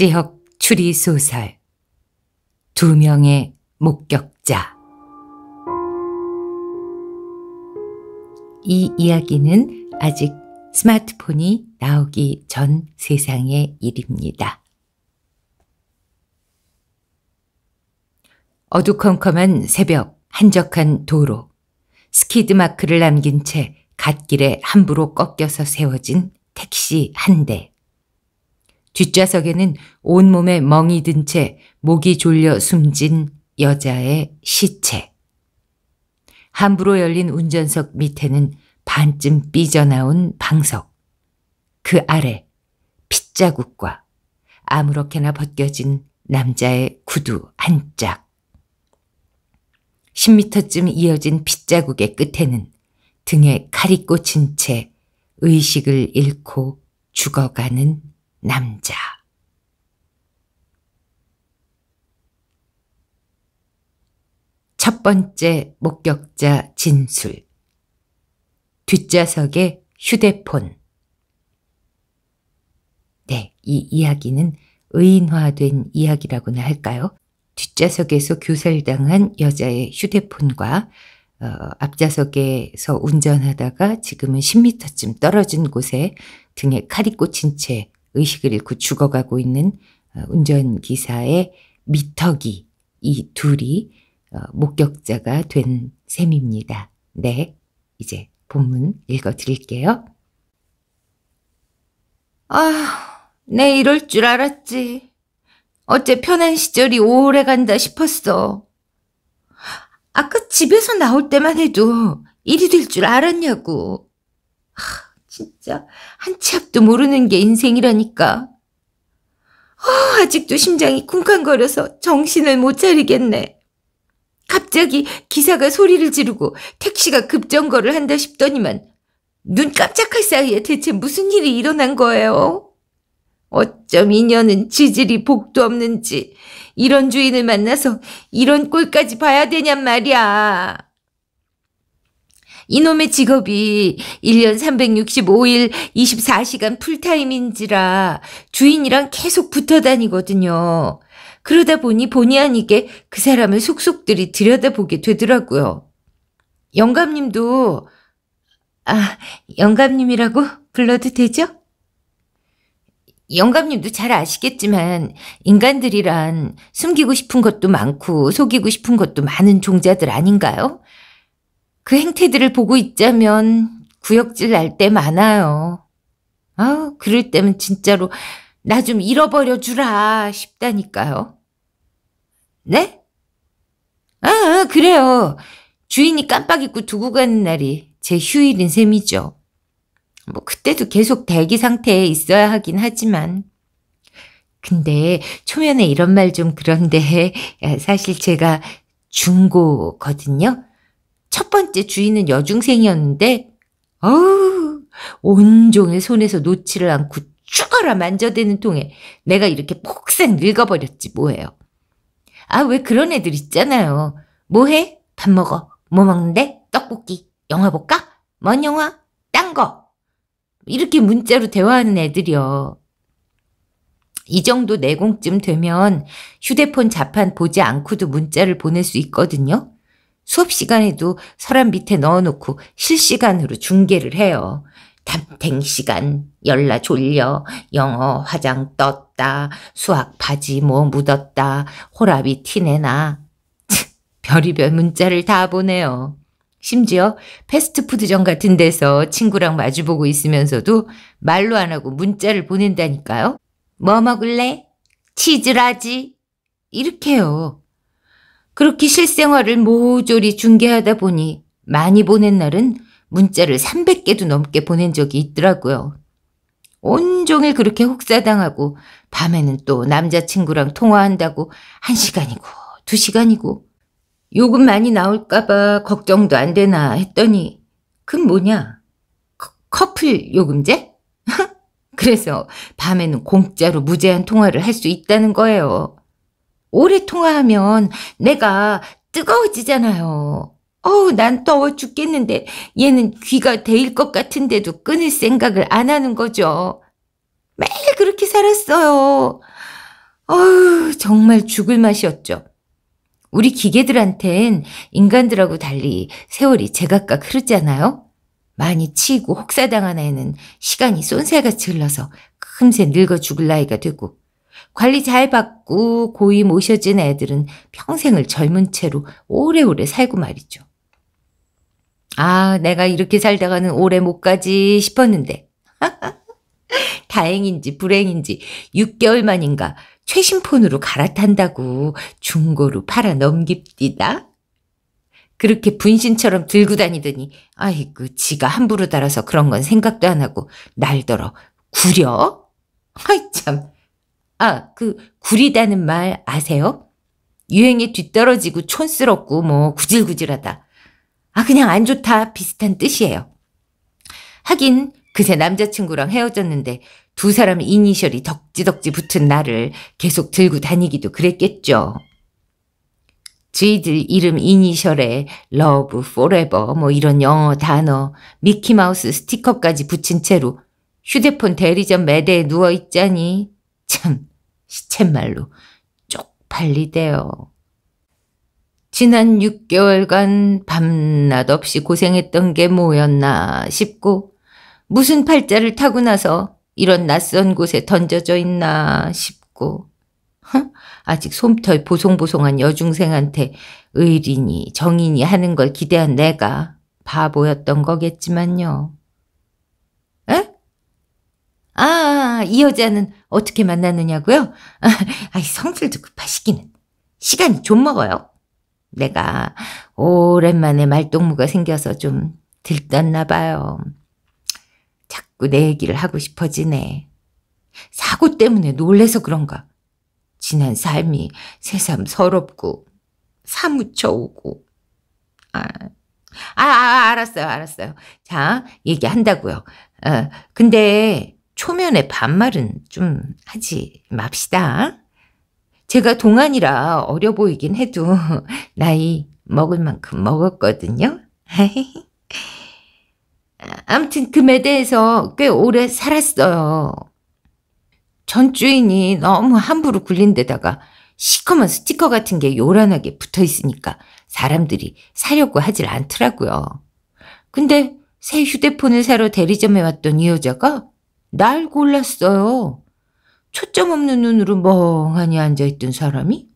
박지혁 추리소설 두 명의 목격자 이 이야기는 아직 스마트폰이 나오기 전 세상의 일입니다. 어두컴컴한 새벽 한적한 도로 스키드 마크를 남긴 채 갓길에 함부로 꺾여서 세워진 택시 한 대. 뒷좌석에는 온몸에 멍이 든 채 목이 졸려 숨진 여자의 시체. 함부로 열린 운전석 밑에는 반쯤 삐져나온 방석. 그 아래 핏자국과 아무렇게나 벗겨진 남자의 구두 한 짝. 10미터쯤 이어진 핏자국의 끝에는 등에 칼이 꽂힌 채 의식을 잃고 죽어가는 남자. 첫 번째 목격자 진술. 뒷좌석에 휴대폰. 네, 이 이야기는 의인화된 이야기라고나 할까요? 뒷좌석에서 교살당한 여자의 휴대폰과 어, 앞좌석에서 운전하다가 지금은 10m쯤 떨어진 곳에 등에 칼이 꽂힌 채 의식을 잃고 죽어가고 있는 어, 운전기사의 미터기 이 둘이 어, 목격자가 된 셈입니다. 네, 이제 본문 읽어드릴게요. 아, 내 이럴 줄 알았지. 어째 편한 시절이 오래 간다 싶었어. 아까 집에서 나올 때만 해도 일이 될 줄 알았냐고. 하, 진짜 한 치 앞도 모르는 게 인생이라니까. 어, 아직도 심장이 쿵쾅거려서 정신을 못 차리겠네. 갑자기 기사가 소리를 지르고 택시가 급정거를 한다 싶더니만 눈 깜짝할 사이에 대체 무슨 일이 일어난 거예요? 어쩜 이녀는 지질이 복도 없는지 이런 주인을 만나서 이런 꼴까지 봐야 되냔 말이야. 이놈의 직업이 1년 365일 24시간 풀타임인지라 주인이랑 계속 붙어 다니거든요. 그러다 보니 본의 아니게 그 사람을 속속들이 들여다보게 되더라고요. 영감님도 아, 영감님이라고 불러도 되죠? 영감님도 잘 아시겠지만 인간들이란 숨기고 싶은 것도 많고 속이고 싶은 것도 많은 종자들 아닌가요? 그 행태들을 보고 있자면 구역질 날 때 많아요. 아 그럴 때면 진짜로 나 좀 잃어버려 주라 싶다니까요. 네? 아, 아 그래요. 주인이 깜빡 잊고 두고 가는 날이 제 휴일인 셈이죠. 뭐 그때도 계속 대기 상태에 있어야 하긴 하지만 근데 초면에 이런 말 좀 그런데 사실 제가 중고거든요. 첫 번째 주인은 여중생이었는데 어우 온종일 손에서 놓지를 않고 죽어라 만져대는 통에 내가 이렇게 폭삭 늙어버렸지 뭐예요. 아 왜 그런 애들 있잖아요. 뭐해? 밥 먹어. 뭐 먹는데? 떡볶이. 영화 볼까? 뭔 영화? 딴 거. 이렇게 문자로 대화하는 애들이요. 이 정도 내공쯤 되면 휴대폰 자판 보지 않고도 문자를 보낼 수 있거든요. 수업 시간에도 서랍 밑에 넣어놓고 실시간으로 중계를 해요. 담탱 시간, 열나 졸려, 영어 화장 떴다, 수학 바지 뭐 묻었다, 호랍이 티내나. 별이별 문자를 다 보내요. 심지어 패스트푸드점 같은 데서 친구랑 마주보고 있으면서도 말로 안 하고 문자를 보낸다니까요. 뭐 먹을래? 치즈라지? 이렇게요. 그렇게 실생활을 모조리 중계하다 보니 많이 보낸 날은 문자를 300개도 넘게 보낸 적이 있더라고요. 온종일 그렇게 혹사당하고 밤에는 또 남자친구랑 통화한다고 1시간이고 2시간이고 요금 많이 나올까봐 걱정도 안 되나 했더니 그건 뭐냐? 커플 요금제? 그래서 밤에는 공짜로 무제한 통화를 할 수 있다는 거예요. 오래 통화하면 내가 뜨거워지잖아요. 어우, 난 더워 죽겠는데 얘는 귀가 데일 것 같은데도 끊을 생각을 안 하는 거죠. 매일 그렇게 살았어요. 어우, 정말 죽을 맛이었죠. 우리 기계들한텐 인간들하고 달리 세월이 제각각 흐르잖아요. 많이 치이고 혹사당한 애는 시간이 쏜살같이 흘러서 금세 늙어 죽을 나이가 되고 관리 잘 받고 고이 모셔진 애들은 평생을 젊은 채로 오래오래 살고 말이죠. 아, 내가 이렇게 살다가는 오래 못 가지 싶었는데. 다행인지 불행인지 6개월 만인가 최신폰으로 갈아탄다고 중고로 팔아 넘깁디다. 그렇게 분신처럼 들고 다니더니 아이고 지가 함부로 달아서 그런 건 생각도 안 하고 날더러 구려? 아이 참 아, 그 구리다는 말 아세요? 유행에 뒤떨어지고 촌스럽고 뭐 구질구질하다. 아, 그냥 안 좋다 비슷한 뜻이에요. 하긴 그새 남자친구랑 헤어졌는데 두 사람 이니셜이 덕지덕지 붙은 나를 계속 들고 다니기도 그랬겠죠. 저희들 이름 이니셜에 러브, 포레버 뭐 이런 영어 단어, 미키마우스 스티커까지 붙인 채로 휴대폰 대리점 매대에 누워있자니 참 시쳇말로 쪽팔리대요. 지난 6개월간 밤낮 없이 고생했던 게 뭐였나 싶고 무슨 팔자를 타고 나서 이런 낯선 곳에 던져져 있나 싶고 헉, 아직 솜털 보송보송한 여중생한테 의리니 정인이 하는 걸 기대한 내가 바보였던 거겠지만요. 에? 아, 이 여자는 어떻게 만났느냐고요? 아, 성질도 급하시기는. 시간이 좀 먹어요. 내가 오랜만에 말동무가 생겨서 좀 들떴나 봐요. 자꾸 내 얘기를 하고 싶어지네. 사고 때문에 놀래서 그런가. 지난 삶이 새삼 서럽고 사무쳐오고. 아, 아, 아 알았어요, 알았어요. 자, 얘기한다고요. 어, 근데 초면에 반말은 좀 하지 맙시다. 제가 동안이라 어려 보이긴 해도 나이 먹을 만큼 먹었거든요. 아, 아무튼 금에 그 대해서 꽤 오래 살았어요. 전 주인이 너무 함부로 굴린 데다가 시커먼 스티커 같은 게 요란하게 붙어 있으니까 사람들이 사려고 하질 않더라고요. 근데 새 휴대폰을 사러 대리점에 왔던 이 여자가 날 골랐어요. 초점 없는 눈으로 멍하니 앉아있던 사람이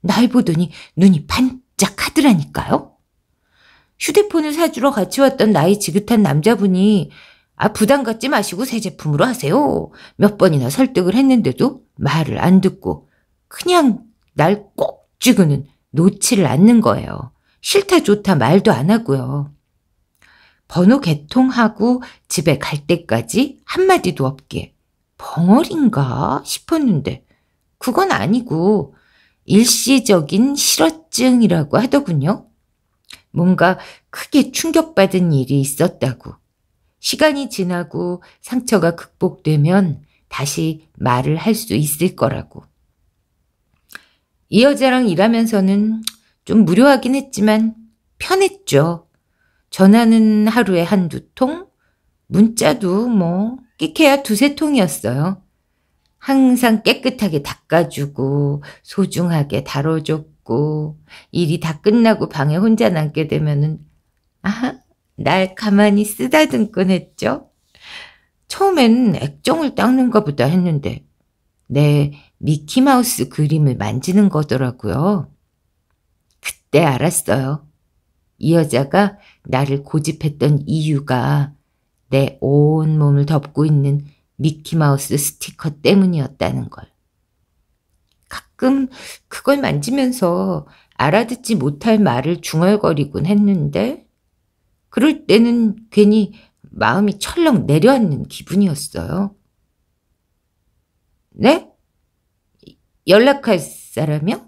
날 보더니 눈이 반짝하더라니까요. 휴대폰을 사주러 같이 왔던 나이 지긋한 남자분이 아, 부담 갖지 마시고 새 제품으로 하세요. 몇 번이나 설득을 했는데도 말을 안 듣고 그냥 날꼭 쥐고는 놓지를 않는 거예요. 싫다 좋다 말도 안 하고요. 번호 개통하고 집에 갈 때까지 한마디도 없게 벙어린가 싶었는데 그건 아니고 일시적인 실어증이라고 하더군요. 뭔가 크게 충격받은 일이 있었다고. 시간이 지나고 상처가 극복되면 다시 말을 할 수 있을 거라고. 이 여자랑 일하면서는 좀 무료하긴 했지만 편했죠. 전화는 하루에 한두 통, 문자도 뭐끼해야 두세 통이었어요. 항상 깨끗하게 닦아주고 소중하게 다뤄줬고 일이 다 끝나고 방에 혼자 남게 되면은 아, 날 가만히 쓰다듬곤 했죠. 처음에는 액정을 닦는가 보다 했는데 내 네, 미키마우스 그림을 만지는 거더라고요. 그때 알았어요. 이 여자가 나를 고집했던 이유가 내 온몸을 덮고 있는 미키마우스 스티커 때문이었다는 걸. 가끔 그걸 만지면서 알아듣지 못할 말을 중얼거리곤 했는데 그럴 때는 괜히 마음이 철렁 내려앉는 기분이었어요. 네? 연락할 사람이요?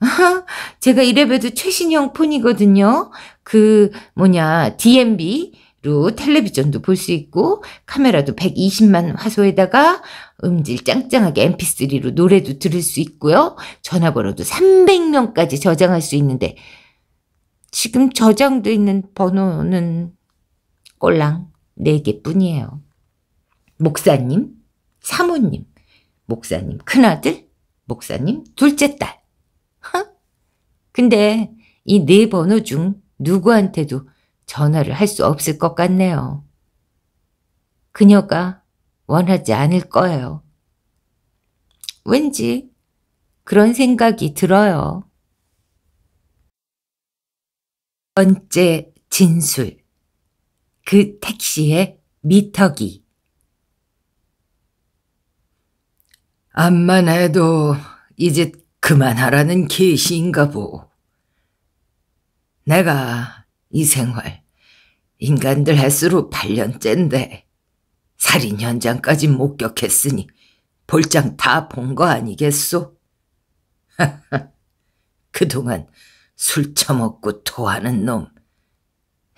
제가 이래봬도 최신형 폰이거든요. 그 뭐냐 DMB로 텔레비전도 볼 수 있고 카메라도 120만 화소에다가 음질 짱짱하게 mp3로 노래도 들을 수 있고요. 전화번호도 300명까지 저장할 수 있는데 지금 저장돼 있는 번호는 꼴랑 4개 뿐이에요. 목사님, 사모님, 목사님, 큰아들, 목사님, 둘째 딸. 근데 이 네 번호 중 누구한테도 전화를 할 수 없을 것 같네요. 그녀가 원하지 않을 거예요. 왠지 그런 생각이 들어요. 번째 진술. 그 택시의 미터기. 암만 해도 이제 그만하라는 계시인가 보. 내가 이 생활 인간들 횟수로 8년째인데 살인 현장까지 목격했으니 볼장 다 본 거 아니겠소? 그동안 술 처먹고 토하는 놈,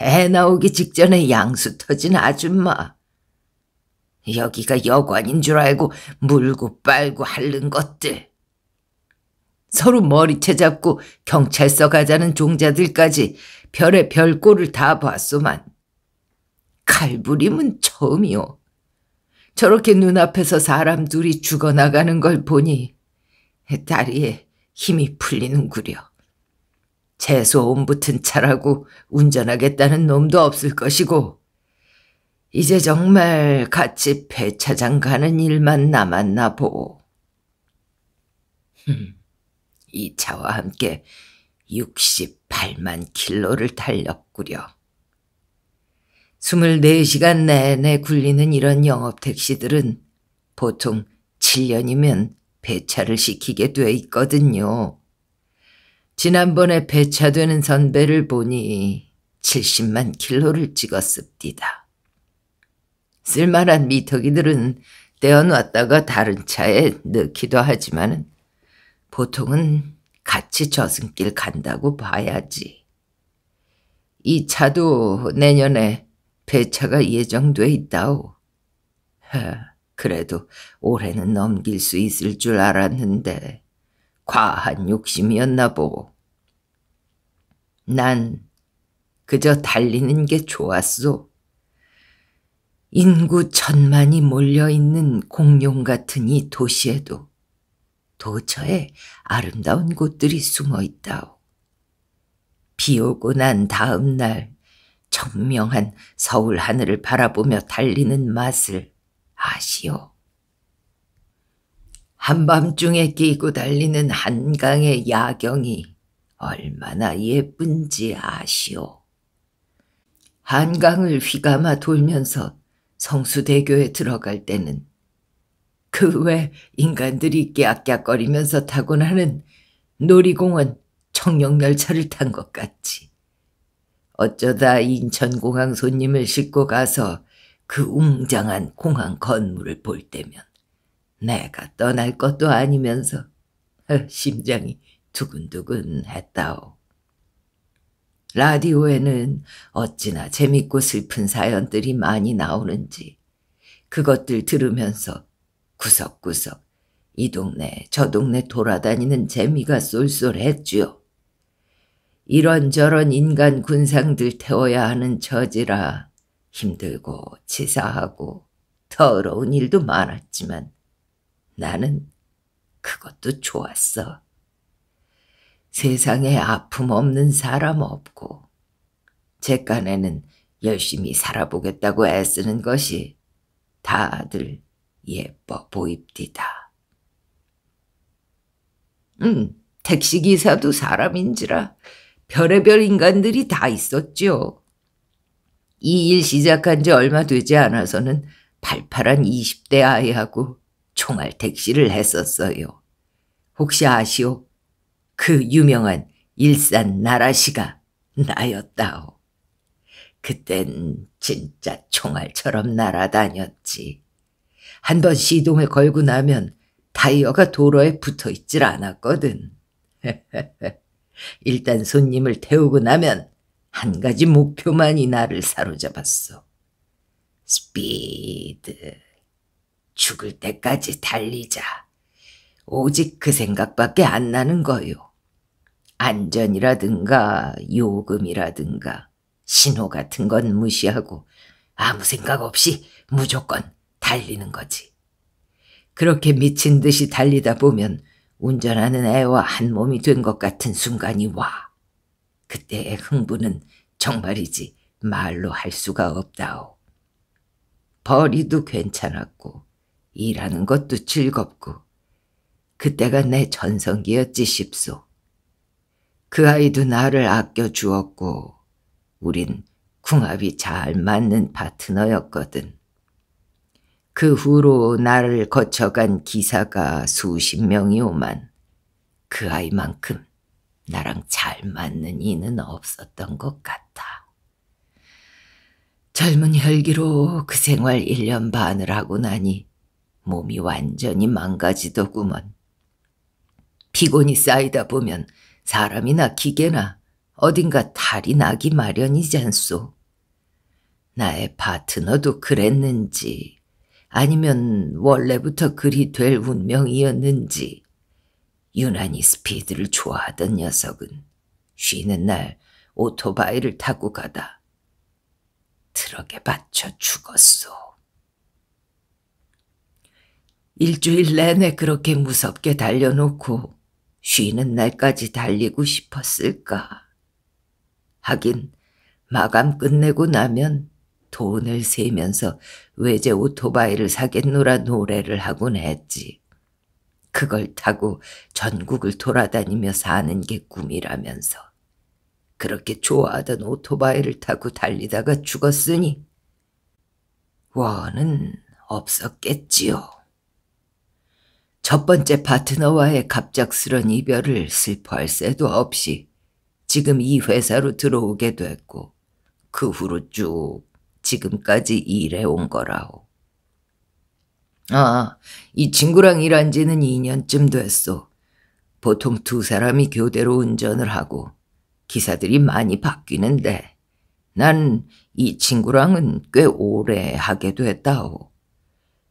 애 나오기 직전에 양수 터진 아줌마, 여기가 여관인 줄 알고 물고 빨고 핥는 것들. 서로 머리채 잡고 경찰서 가자는 종자들까지 별의 별꼴을 다 봤소만. 칼부림은 처음이오 저렇게 눈앞에서 사람 둘이 죽어나가는 걸 보니 다리에 힘이 풀리는구려. 재소 옴 붙은 차라고 운전하겠다는 놈도 없을 것이고 이제 정말 같이 폐차장 가는 일만 남았나 보고. 흠. 이 차와 함께 68만 킬로를 달렸구려. 24시간 내내 굴리는 이런 영업 택시들은 보통 7년이면 배차를 시키게 돼 있거든요. 지난번에 배차되는 선배를 보니 70만 킬로를 찍었습니다. 쓸만한 미터기들은 떼어놨다가 다른 차에 넣기도 하지만 보통은 같이 저승길 간다고 봐야지. 이 차도 내년에 배차가 예정돼 있다오. 하, 그래도 올해는 넘길 수 있을 줄 알았는데 과한 욕심이었나 보고. 난 그저 달리는 게 좋았소. 인구 천만이 몰려있는 공룡 같은 이 도시에도 도처에 아름다운 곳들이 숨어 있다오. 비 오고 난 다음 날 청명한 서울 하늘을 바라보며 달리는 맛을 아시오. 한밤중에 끼고 달리는 한강의 야경이 얼마나 예쁜지 아시오. 한강을 휘감아 돌면서 성수대교에 들어갈 때는 그외 인간들이 깨악깨악거리면서 타고나는 놀이공원 청룡열차를 탄 것 같지. 어쩌다 인천공항 손님을 싣고 가서 그 웅장한 공항 건물을 볼 때면 내가 떠날 것도 아니면서 심장이 두근두근 했다오. 라디오에는 어찌나 재밌고 슬픈 사연들이 많이 나오는지 그것들 들으면서 구석구석 이 동네 저 동네 돌아다니는 재미가 쏠쏠했지요. 이런저런 인간 군상들 태워야 하는 처지라 힘들고 치사하고 더러운 일도 많았지만 나는 그것도 좋았어. 세상에 아픔 없는 사람 없고 제 깐에는 열심히 살아보겠다고 애쓰는 것이 다들 예뻐 보입디다. 음, 택시기사도 사람인지라 별의별 인간들이 다있었죠이 일 시작한 지 얼마 되지 않아서는 팔팔한 20대 아이하고 총알 택시를 했었어요. 혹시 아시오? 그 유명한 일산 나라시가 나였다오. 그땐 진짜 총알처럼 날아다녔지. 한번 시동을 걸고 나면 타이어가 도로에 붙어 있질 않았거든. 일단 손님을 태우고 나면 한 가지 목표만이 나를 사로잡았어. 스피드. 죽을 때까지 달리자. 오직 그 생각밖에 안 나는 거요. 안전이라든가 요금이라든가 신호 같은 건 무시하고 아무 생각 없이 무조건 달리는 거지. 그렇게 미친 듯이 달리다 보면 운전하는 애와 한 몸이 된 것 같은 순간이 와. 그때의 흥분은 정말이지 말로 할 수가 없다오. 벌이도 괜찮았고 일하는 것도 즐겁고 그때가 내 전성기였지 싶소. 그 아이도 나를 아껴주었고 우린 궁합이 잘 맞는 파트너였거든. 그 후로 나를 거쳐간 기사가 수십 명이오만 그 아이만큼 나랑 잘 맞는 이는 없었던 것 같아. 젊은 혈기로 그 생활 1년 반을 하고 나니 몸이 완전히 망가지더구먼. 피곤이 쌓이다 보면 사람이나 기계나 어딘가 탈이 나기 마련이지 않소. 나의 파트너도 그랬는지 아니면 원래부터 그리 될 운명이었는지 유난히 스피드를 좋아하던 녀석은 쉬는 날 오토바이를 타고 가다 트럭에 받쳐 죽었소. 일주일 내내 그렇게 무섭게 달려놓고 쉬는 날까지 달리고 싶었을까. 하긴 마감 끝내고 나면 돈을 세면서 외제 오토바이를 사겠노라 노래를 하곤 했지. 그걸 타고 전국을 돌아다니며 사는 게 꿈이라면서. 그렇게 좋아하던 오토바이를 타고 달리다가 죽었으니 원은 없었겠지요. 첫 번째 파트너와의 갑작스런 이별을 슬퍼할 새도 없이 지금 이 회사로 들어오게 됐고 그 후로 쭉 지금까지 일해온 거라오. 아, 이 친구랑 일한 지는 2년쯤 됐소. 보통 두 사람이 교대로 운전을 하고 기사들이 많이 바뀌는데 난 이 친구랑은 꽤 오래 하게 됐다오.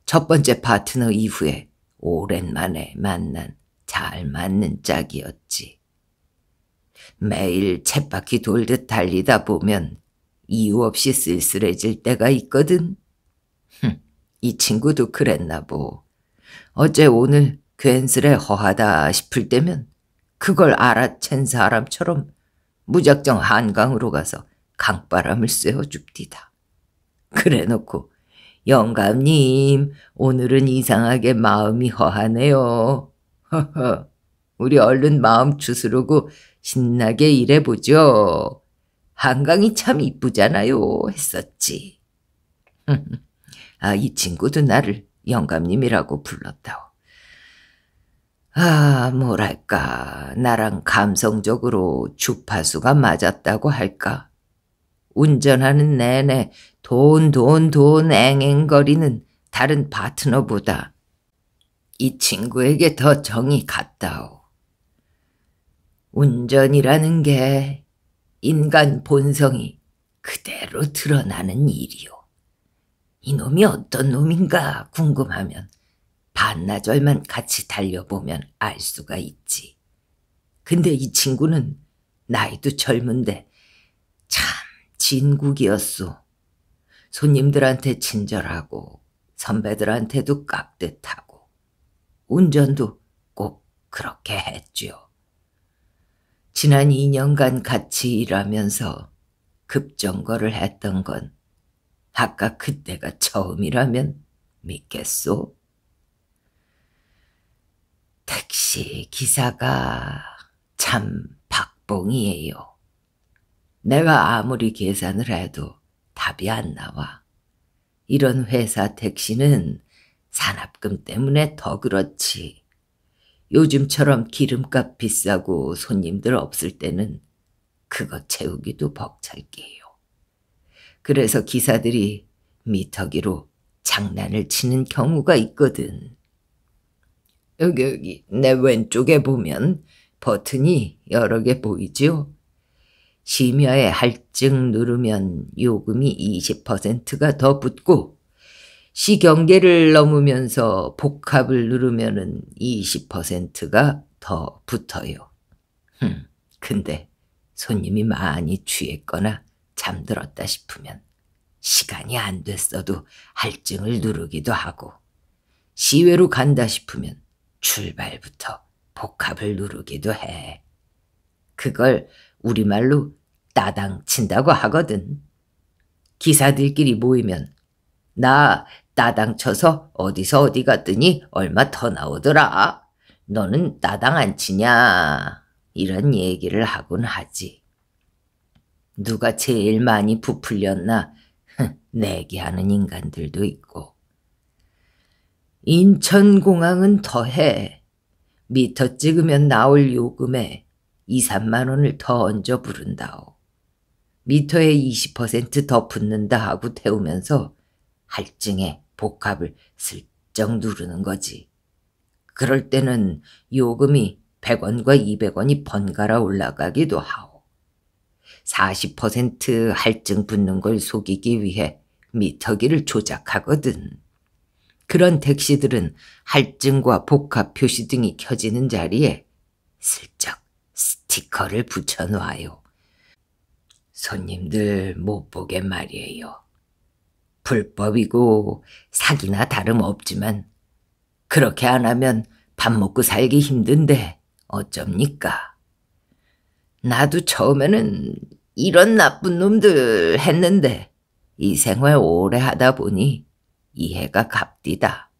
첫 번째 파트너 이후에 오랜만에 만난 잘 맞는 짝이었지. 매일 챗바퀴 돌듯 달리다 보면 이유 없이 쓸쓸해질 때가 있거든. 흠, 이 친구도 그랬나 보. 어제 오늘 괜스레 허하다 싶을 때면 그걸 알아챈 사람처럼 무작정 한강으로 가서 강바람을 쐬어줍디다. 그래놓고 영감님 오늘은 이상하게 마음이 허하네요. 허허 우리 얼른 마음 추스르고 신나게 일해보죠. 한강이 참 이쁘잖아요 했었지. 아, 이 친구도 나를 영감님이라고 불렀다오. 아, 뭐랄까. 나랑 감성적으로 주파수가 맞았다고 할까. 운전하는 내내 돈, 돈, 돈 앵앵거리는 다른 파트너보다 이 친구에게 더 정이 갔다오. 운전이라는 게 인간 본성이 그대로 드러나는 일이요. 이놈이 어떤 놈인가 궁금하면 반나절만 같이 달려보면 알 수가 있지. 근데 이 친구는 나이도 젊은데 참 진국이었소. 손님들한테 친절하고 선배들한테도 깍듯하고 운전도 꼭 그렇게 했지요. 지난 2년간 같이 일하면서 급정거를 했던 건 아까 그때가 처음이라면 믿겠소? 택시 기사가 참 박봉이에요. 내가 아무리 계산을 해도 답이 안 나와. 이런 회사 택시는 산업금 때문에 더 그렇지. 요즘처럼 기름값 비싸고 손님들 없을 때는 그거 채우기도 벅찰게요. 그래서 기사들이 미터기로 장난을 치는 경우가 있거든. 여기 여기 내 왼쪽에 보면 버튼이 여러 개 보이지요? 심야에 할증 누르면 요금이 20%가 더 붙고 시경계를 넘으면서 복합을 누르면은 20%가 더 붙어요. 음, 근데 손님이 많이 취했거나 잠들었다 싶으면 시간이 안 됐어도 할증을 누르기도 하고 시외로 간다 싶으면 출발부터 복합을 누르기도 해. 그걸 우리말로 따당 친다고 하거든. 기사들끼리 모이면 나 따당쳐서 어디서 어디 갔더니 얼마 더 나오더라. 너는 따당 안 치냐. 이런 얘기를 하곤 하지. 누가 제일 많이 부풀렸나 내기하는 인간들도 있고. 인천공항은 더해. 미터 찍으면 나올 요금에 2, 3만 원을 더 얹어 부른다오. 미터에 20%더 붙는다 하고 태우면서 할증에 복합을 슬쩍 누르는 거지. 그럴 때는 요금이 100원과 200원이 번갈아 올라가기도 하오. 40% 할증 붙는 걸 속이기 위해 미터기를 조작하거든. 그런 택시들은 할증과 복합 표시 등이 켜지는 자리에 슬쩍 스티커를 붙여놓아요. 손님들 못 보게 말이에요. 불법이고 사기나 다름없지만 그렇게 안 하면 밥 먹고 살기 힘든데 어쩝니까? 나도 처음에는 이런 나쁜 놈들 했는데 이 생활 오래 하다 보니 이해가 갑디다.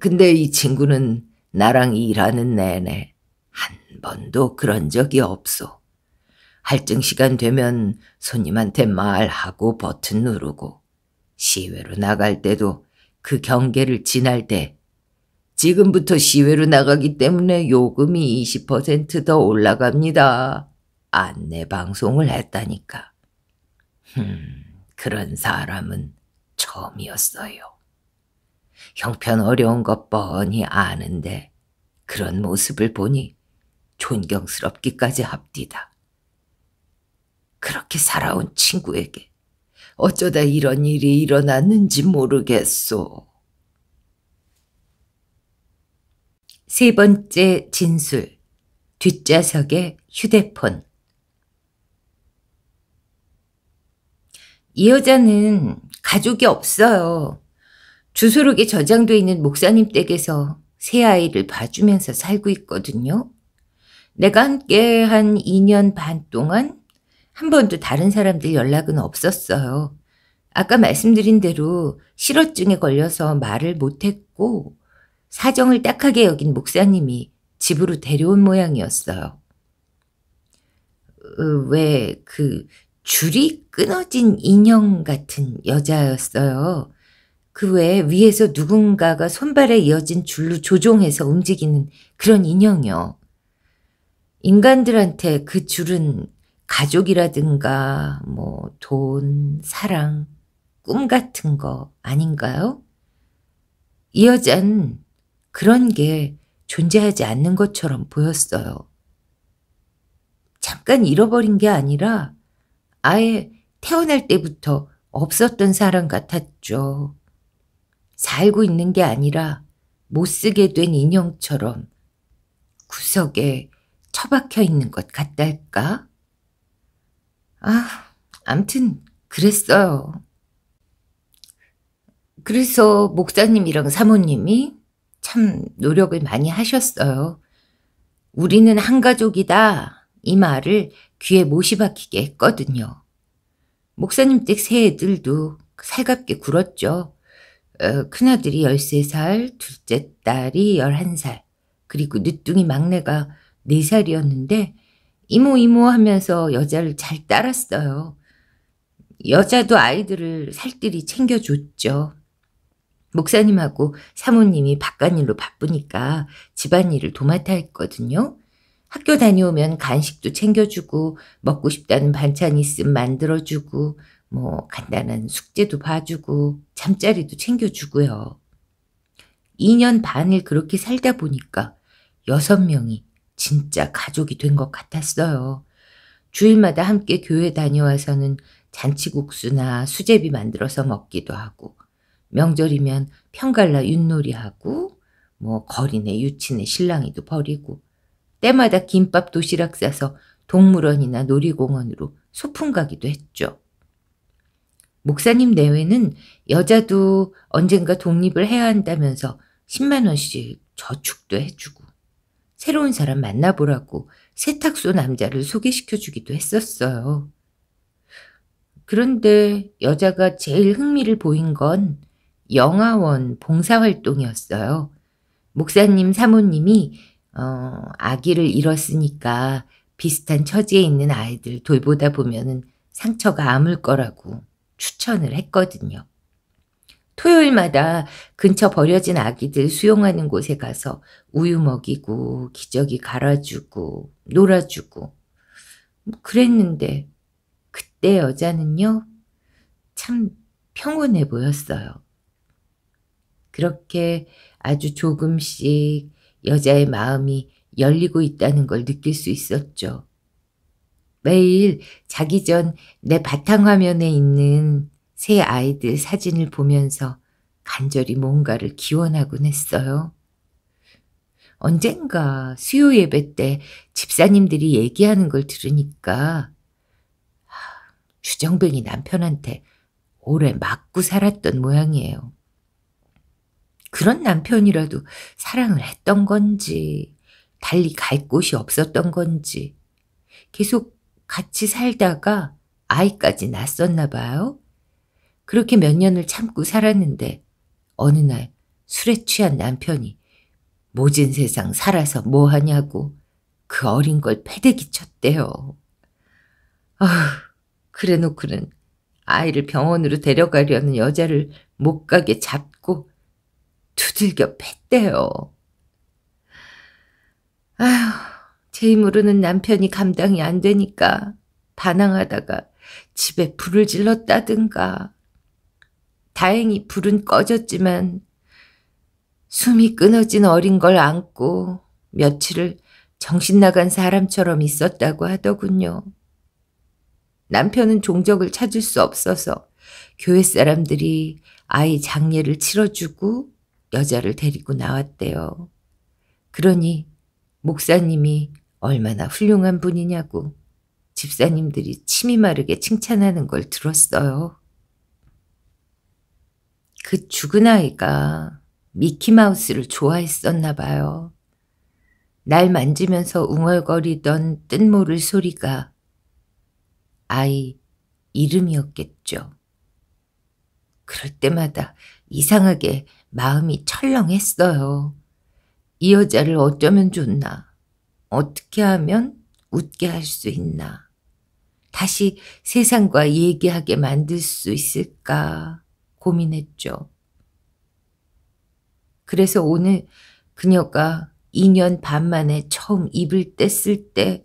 근데 이 친구는 나랑 일하는 내내 한 번도 그런 적이 없어. 할증 시간 되면 손님한테 말하고 버튼 누르고 시외로 나갈 때도 그 경계를 지날 때 지금부터 시외로 나가기 때문에 요금이 20%더 올라갑니다. 안내 방송을 했다니까. 흠, 그런 사람은 처음이었어요. 형편 어려운 것 뻔히 아는데 그런 모습을 보니 존경스럽기까지 합디다. 그렇게 살아온 친구에게 어쩌다 이런 일이 일어났는지 모르겠소. 세 번째 진술. 뒷좌석에 휴대폰. 이 여자는 가족이 없어요. 주소록에 저장돼 있는 목사님 댁에서 새 아이를 봐주면서 살고 있거든요. 내가 함께 한 2년 반 동안 한 번도 다른 사람들 연락은 없었어요. 아까 말씀드린 대로 실어증에 걸려서 말을 못했고 사정을 딱하게 여긴 목사님이 집으로 데려온 모양이었어요. 어, 왜그 줄이 끊어진 인형 같은 여자였어요. 그외 위에서 누군가가 손발에 이어진 줄로 조종해서 움직이는 그런 인형이요. 인간들한테 그 줄은 가족이라든가 뭐 돈, 사랑, 꿈 같은 거 아닌가요? 이 여잔 그런 게 존재하지 않는 것처럼 보였어요. 잠깐 잃어버린 게 아니라 아예 태어날 때부터 없었던 사람 같았죠. 살고 있는 게 아니라 못쓰게 된 인형처럼 구석에 처박혀 있는 것 같달까? 아, 암튼 그랬어요. 그래서 목사님이랑 사모님이 참 노력을 많이 하셨어요. 우리는 한 가족이다 이 말을 귀에 못이 박히게 했거든요. 목사님 댁 새 애들도 살갑게 굴었죠. 어, 큰아들이 13살, 둘째 딸이 11살, 그리고 늦둥이 막내가 4살이었는데 이모 이모 하면서 여자를 잘 따랐어요. 여자도 아이들을 살뜰히 챙겨줬죠. 목사님하고 사모님이 바깥일로 바쁘니까 집안일을 도맡아 했거든요. 학교 다녀오면 간식도 챙겨주고 먹고 싶다는 반찬 있음 만들어주고 뭐 간단한 숙제도 봐주고 잠자리도 챙겨주고요. 2년 반을 그렇게 살다 보니까 6 명이 진짜 가족이 된 것 같았어요. 주일마다 함께 교회 다녀와서는 잔치국수나 수제비 만들어서 먹기도 하고 명절이면 편갈라 윷놀이하고 뭐거리내 유치네 실랑이도 벌이고 때마다 김밥 도시락 싸서 동물원이나 놀이공원으로 소풍 가기도 했죠. 목사님 내외는 여자도 언젠가 독립을 해야 한다면서 10만 원씩 저축도 해주고 새로운 사람 만나보라고 세탁소 남자를 소개시켜주기도 했었어요. 그런데 여자가 제일 흥미를 보인 건 영아원 봉사활동이었어요. 목사님 사모님이 어, 아기를 잃었으니까 비슷한 처지에 있는 아이들 돌보다 보면 상처가 아물 거라고 추천을 했거든요. 토요일마다 근처 버려진 아기들 수용하는 곳에 가서 우유 먹이고 기저귀 갈아주고 놀아주고 뭐 그랬는데 그때 여자는요 참 평온해 보였어요. 그렇게 아주 조금씩 여자의 마음이 열리고 있다는 걸 느낄 수 있었죠. 매일 자기 전 내 바탕화면에 있는 새 아이들 사진을 보면서 간절히 뭔가를 기원하곤 했어요. 언젠가 수요 예배 때 집사님들이 얘기하는 걸 들으니까 주정뱅이 남편한테 오래 맞고 살았던 모양이에요. 그런 남편이라도 사랑을 했던 건지 달리 갈 곳이 없었던 건지 계속 같이 살다가 아이까지 낳았었나 봐요. 그렇게 몇 년을 참고 살았는데 어느 날 술에 취한 남편이 모진 세상 살아서 뭐하냐고 그 어린 걸 패대기 쳤대요. 아, 그래 놓고는 아이를 병원으로 데려가려는 여자를 못 가게 잡고 두들겨 팼대요. 아휴, 제 힘으로는 남편이 감당이 안 되니까 반항하다가 집에 불을 질렀다든가 다행히 불은 꺼졌지만 숨이 끊어진 어린 걸 안고 며칠을 정신나간 사람처럼 있었다고 하더군요. 남편은 종적을 찾을 수 없어서 교회 사람들이 아이 장례를 치러주고 여자를 데리고 나왔대요. 그러니 목사님이 얼마나 훌륭한 분이냐고 집사님들이 침이 마르게 칭찬하는 걸 들었어요. 그 죽은 아이가 미키마우스를 좋아했었나 봐요. 날 만지면서 웅얼거리던 뜬모를 소리가 아이 이름이었겠죠. 그럴 때마다 이상하게 마음이 철렁했어요. 이 여자를 어쩌면 좋나? 어떻게 하면 웃게 할 수 있나? 다시 세상과 얘기하게 만들 수 있을까? 고민했죠. 그래서 오늘 그녀가 2년 반 만에 처음 입을 뗐을 때,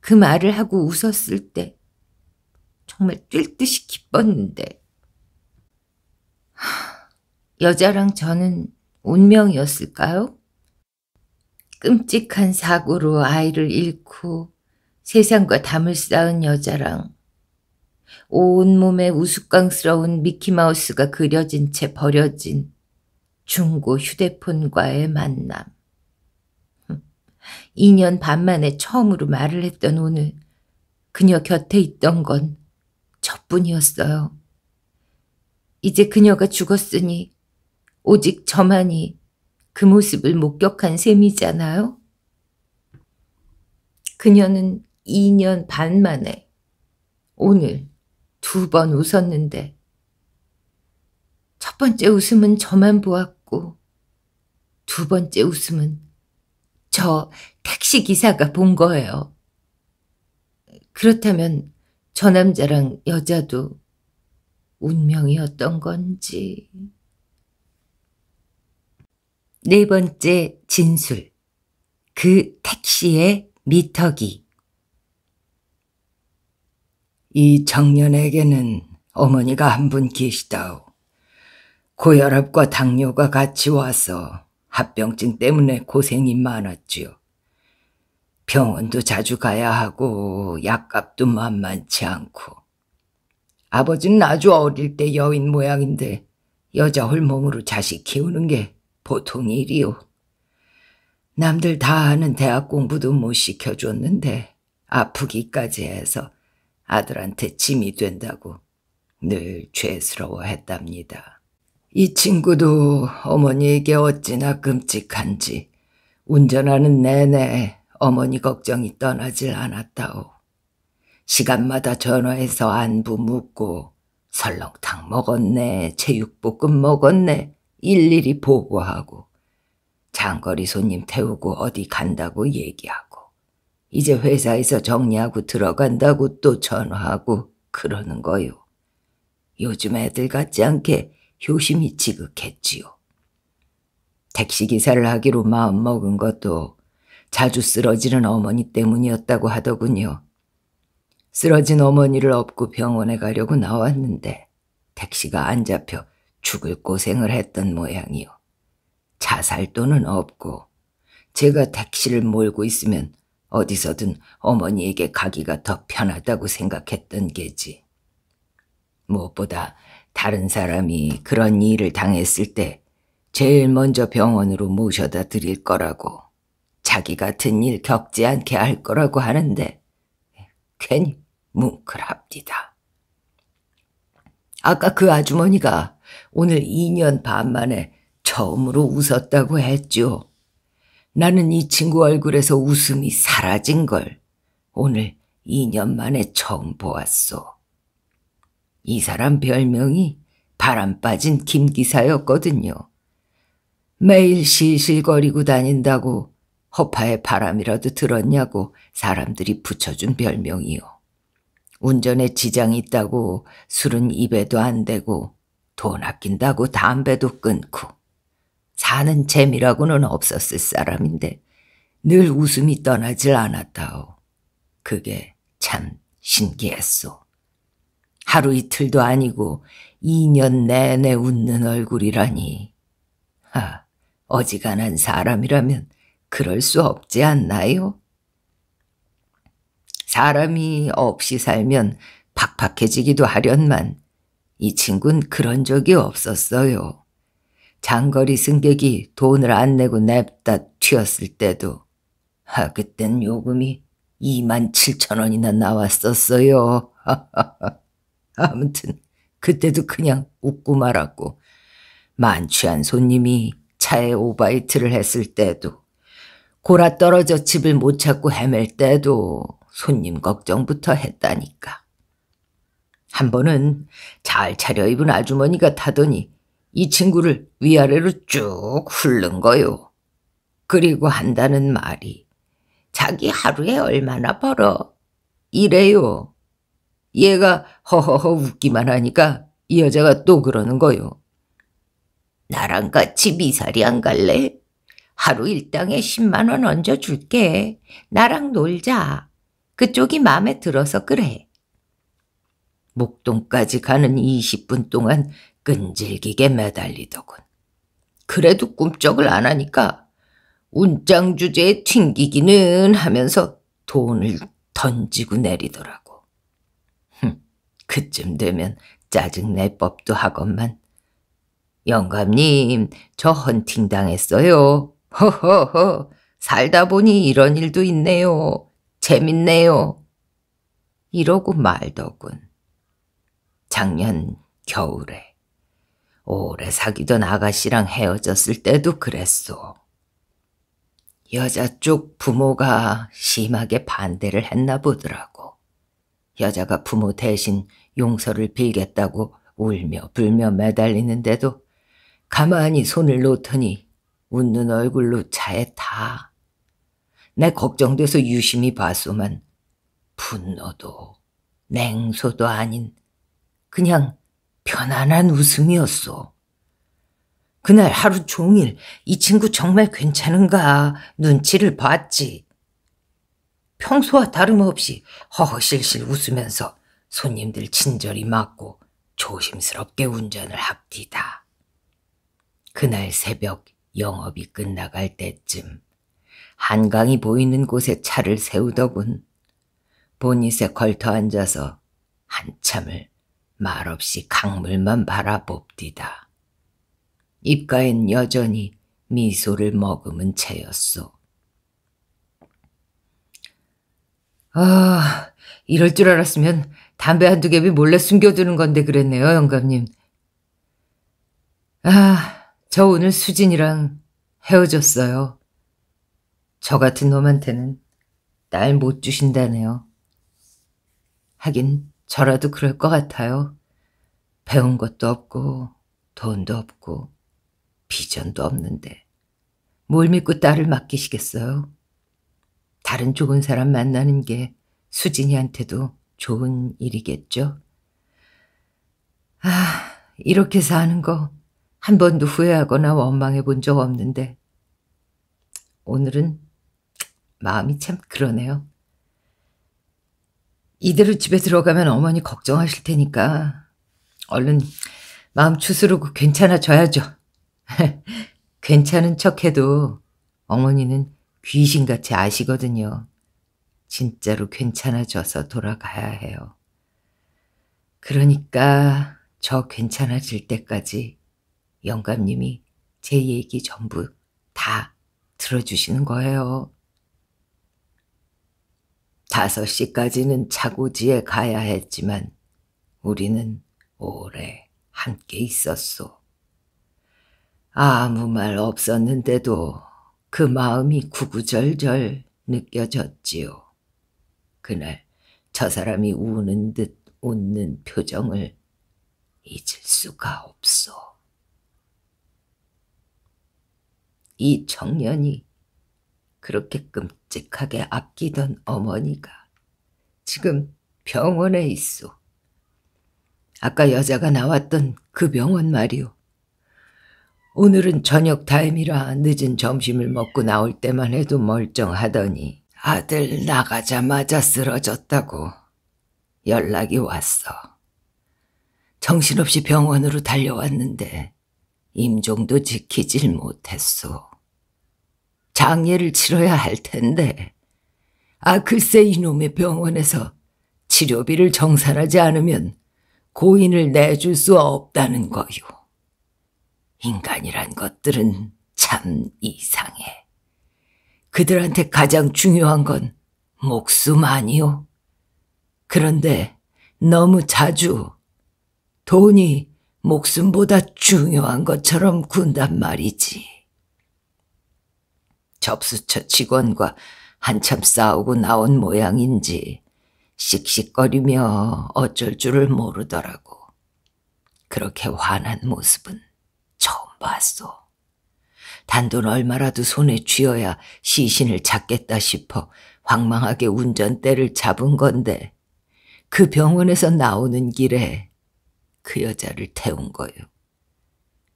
그 말을 하고 웃었을 때, 정말 뛸 듯이 기뻤는데. 여자랑 저는 운명이었을까요? 끔찍한 사고로 아이를 잃고 세상과 담을 쌓은 여자랑 온몸에 우스꽝스러운 미키마우스가 그려진 채 버려진 중고 휴대폰과의 만남. 2년 반 만에 처음으로 말을 했던 오늘 그녀 곁에 있던 건 저뿐이었어요. 이제 그녀가 죽었으니 오직 저만이 그 모습을 목격한 셈이잖아요. 그녀는 2년 반 만에 오늘 두번 웃었는데 첫 번째 웃음은 저만 보았고 두 번째 웃음은 저 택시기사가 본 거예요. 그렇다면 저 남자랑 여자도 운명이었던 건지. 네 번째 진술. 그 택시의 미터기. 이 청년에게는 어머니가 한 분 계시다오. 고혈압과 당뇨가 같이 와서 합병증 때문에 고생이 많았지요. 병원도 자주 가야 하고 약값도 만만치 않고. 아버지는 아주 어릴 때 여인 모양인데 여자 홀몸으로 자식 키우는 게 보통 일이오. 남들 다 하는 대학 공부도 못 시켜줬는데 아프기까지 해서 아들한테 짐이 된다고 늘 죄스러워했답니다. 이 친구도 어머니에게 어찌나 끔찍한지 운전하는 내내 어머니 걱정이 떠나질 않았다오. 시간마다 전화해서 안부 묻고 설렁탕 먹었네, 체육볶음 먹었네 일일이 보고하고 장거리 손님 태우고 어디 간다고 얘기하고 이제 회사에서 정리하고 들어간다고 또 전화하고 그러는 거요. 요즘 애들 같지 않게 효심이 지극했지요. 택시기사를 하기로 마음먹은 것도 자주 쓰러지는 어머니 때문이었다고 하더군요. 쓰러진 어머니를 업고 병원에 가려고 나왔는데 택시가 안 잡혀 죽을 고생을 했던 모양이요. 자살도는 없고 제가 택시를 몰고 있으면 어디서든 어머니에게 가기가 더 편하다고 생각했던 게지. 무엇보다 다른 사람이 그런 일을 당했을 때 제일 먼저 병원으로 모셔다 드릴 거라고 자기 같은 일 겪지 않게 할 거라고 하는데 괜히 뭉클합니다. 아까 그 아주머니가 오늘 2년 반 만에 처음으로 웃었다고 했죠. 나는 이 친구 얼굴에서 웃음이 사라진 걸 오늘 2년 만에 처음 보았소. 이 사람 별명이 바람 빠진 김기사였거든요. 매일 실실거리고 다닌다고 허파에 바람이라도 들었냐고 사람들이 붙여준 별명이요. 운전에 지장이 있다고 술은 입에도 안 대고 돈 아낀다고 담배도 끊고 사는 재미라고는 없었을 사람인데 늘 웃음이 떠나질 않았다오. 그게 참 신기했소. 하루 이틀도 아니고 2년 내내 웃는 얼굴이라니. 하, 어지간한 사람이라면 그럴 수 없지 않나요? 사람이 없이 살면 팍팍해지기도 하련만 이 친구는 그런 적이 없었어요. 장거리 승객이 돈을 안 내고 냅다 튀었을 때도 아 그땐 요금이 2만 7천 원이나 나왔었어요. 아무튼 그때도 그냥 웃고 말았고 만취한 손님이 차에 오바이트를 했을 때도 고라 떨어져 집을 못 찾고 헤맬 때도 손님 걱정부터 했다니까. 한 번은 잘 차려입은 아주머니가 타더니 이 친구를 위아래로 쭉 훑는 거요. 그리고 한다는 말이 자기 하루에 얼마나 벌어 이래요. 얘가 허허허 웃기만 하니까 이 여자가 또 그러는 거요. 나랑 같이 미사리 안 갈래? 하루 일당에 10만 원 얹어줄게. 나랑 놀자. 그쪽이 마음에 들어서 그래. 목동까지 가는 20분 동안 끈질기게 매달리더군. 그래도 꿈쩍을 안 하니까 운짱 주제에 튕기기는 하면서 돈을 던지고 내리더라고. 흠, 그쯤 되면 짜증낼 법도 하건만. 영감님, 저 헌팅 당했어요. 허허허, 살다 보니 이런 일도 있네요. 재밌네요. 이러고 말더군. 작년 겨울에. 오래 사귀던 아가씨랑 헤어졌을 때도 그랬소. 여자 쪽 부모가 심하게 반대를 했나 보더라고. 여자가 부모 대신 용서를 빌겠다고 울며 불며 매달리는데도 가만히 손을 놓더니 웃는 얼굴로 차에 타. 내 걱정돼서 유심히 봤소만 분노도 냉소도 아닌 그냥 편안한 웃음이었소. 그날 하루 종일 이 친구 정말 괜찮은가 눈치를 봤지. 평소와 다름없이 허허실실 웃으면서 손님들 친절히 맞고 조심스럽게 운전을 합디다. 그날 새벽 영업이 끝나갈 때쯤 한강이 보이는 곳에 차를 세우더군. 보닛에 걸터 앉아서 한참을 말없이 강물만 바라봅디다. 입가엔 여전히 미소를 머금은 채였소. 아, 이럴 줄 알았으면 담배 한 두 개비 몰래 숨겨두는 건데 그랬네요, 영감님. 아, 저 오늘 수진이랑 헤어졌어요. 저 같은 놈한테는 날 못 주신다네요. 하긴 저라도 그럴 것 같아요. 배운 것도 없고 돈도 없고 비전도 없는데 뭘 믿고 딸을 맡기시겠어요? 다른 좋은 사람 만나는 게 수진이한테도 좋은 일이겠죠? 아, 이렇게 사는 거 한 번도 후회하거나 원망해 본 적 없는데 오늘은 마음이 참 그러네요. 이대로 집에 들어가면 어머니 걱정하실 테니까 얼른 마음 추스르고 괜찮아져야죠. 괜찮은 척해도 어머니는 귀신같이 아시거든요. 진짜로 괜찮아져서 돌아가야 해요. 그러니까 저 괜찮아질 때까지 영감님이 제 얘기 전부 다 들어주시는 거예요. 5 시까지는 차고지에 가야 했지만 우리는 오래 함께 있었소. 아무 말 없었는데도 그 마음이 구구절절 느껴졌지요. 그날 저 사람이 우는 듯 웃는 표정을 잊을 수가 없소. 이 청년이 그렇게 끔찍하게 아끼던 어머니가 지금 병원에 있어. 아까 여자가 나왔던 그 병원 말이오. 오늘은 저녁 타임이라 늦은 점심을 먹고 나올 때만 해도 멀쩡하더니 아들 나가자마자 쓰러졌다고 연락이 왔어. 정신없이 병원으로 달려왔는데 임종도 지키질 못했소. 장례를 치러야 할 텐데. 아 글쎄 이놈의 병원에서 치료비를 정산하지 않으면 고인을 내줄 수 없다는 거요. 인간이란 것들은 참 이상해. 그들한테 가장 중요한 건 목숨 아니오 그런데 너무 자주 돈이 목숨보다 중요한 것처럼 군단 말이지. 접수처 직원과 한참 싸우고 나온 모양인지 씩씩거리며 어쩔 줄을 모르더라고. 그렇게 화난 모습은 처음 봤어. 단돈 얼마라도 손에 쥐어야 시신을 찾겠다 싶어 황망하게 운전대를 잡은 건데 그 병원에서 나오는 길에 그 여자를 태운 거요.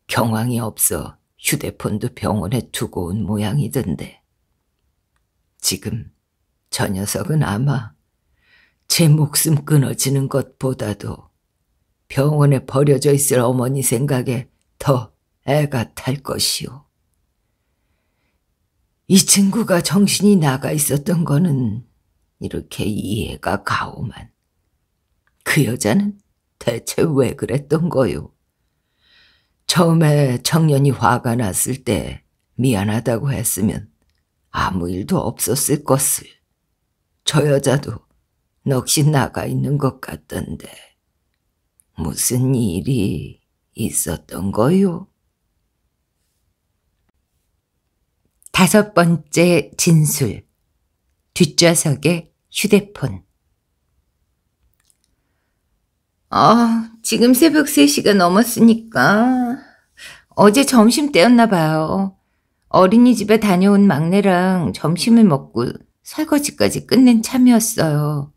경황이 없어 휴대폰도 병원에 두고 온 모양이던데. 지금 저 녀석은 아마 제 목숨 끊어지는 것보다도 병원에 버려져 있을 어머니 생각에 더 애가 탈 것이오. 이 친구가 정신이 나가 있었던 거는 이렇게 이해가 가오만 그 여자는 대체 왜 그랬던 거요? 처음에 청년이 화가 났을 때 미안하다고 했으면 아무 일도 없었을 것을. 저 여자도 넋이 나가 있는 것 같던데 무슨 일이 있었던 거요? 다섯 번째 진술 뒷좌석에 휴대폰 아, 지금 새벽 3시가 넘었으니까 어제 점심 때였나 봐요. 어린이집에 다녀온 막내랑 점심을 먹고 설거지까지 끝낸 참이었어요.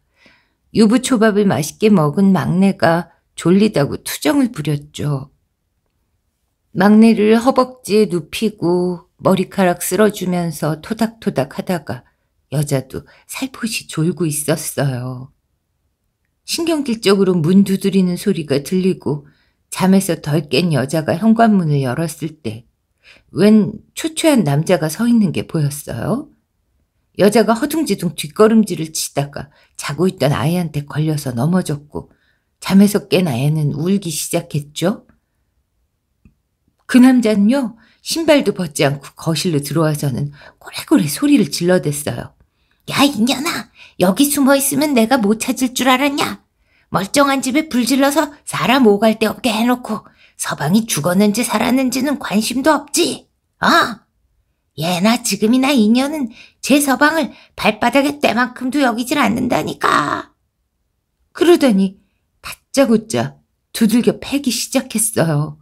유부초밥을 맛있게 먹은 막내가 졸리다고 투정을 부렸죠. 막내를 허벅지에 눕히고 머리카락 쓸어주면서 토닥토닥 하다가 여자도 살포시 졸고 있었어요. 신경질적으로 문 두드리는 소리가 들리고 잠에서 덜 깬 여자가 현관문을 열었을 때 웬 초췌한 남자가 서 있는 게 보였어요. 여자가 허둥지둥 뒷걸음질을 치다가 자고 있던 아이한테 걸려서 넘어졌고 잠에서 깬 아이는 울기 시작했죠. 그 남자는요 신발도 벗지 않고 거실로 들어와서는 꼬래꼬래 소리를 질러댔어요. 야 이년아 여기 숨어 있으면 내가 못 찾을 줄 알았냐? 멀쩡한 집에 불질러서 사람 오갈 데 없게 해놓고 서방이 죽었는지 살았는지는 관심도 없지? 어? 예나 지금이나 인연은제 서방을 발바닥에 때만큼도 여기질 않는다니까. 그러더니 다짜고짜 두들겨 패기 시작했어요.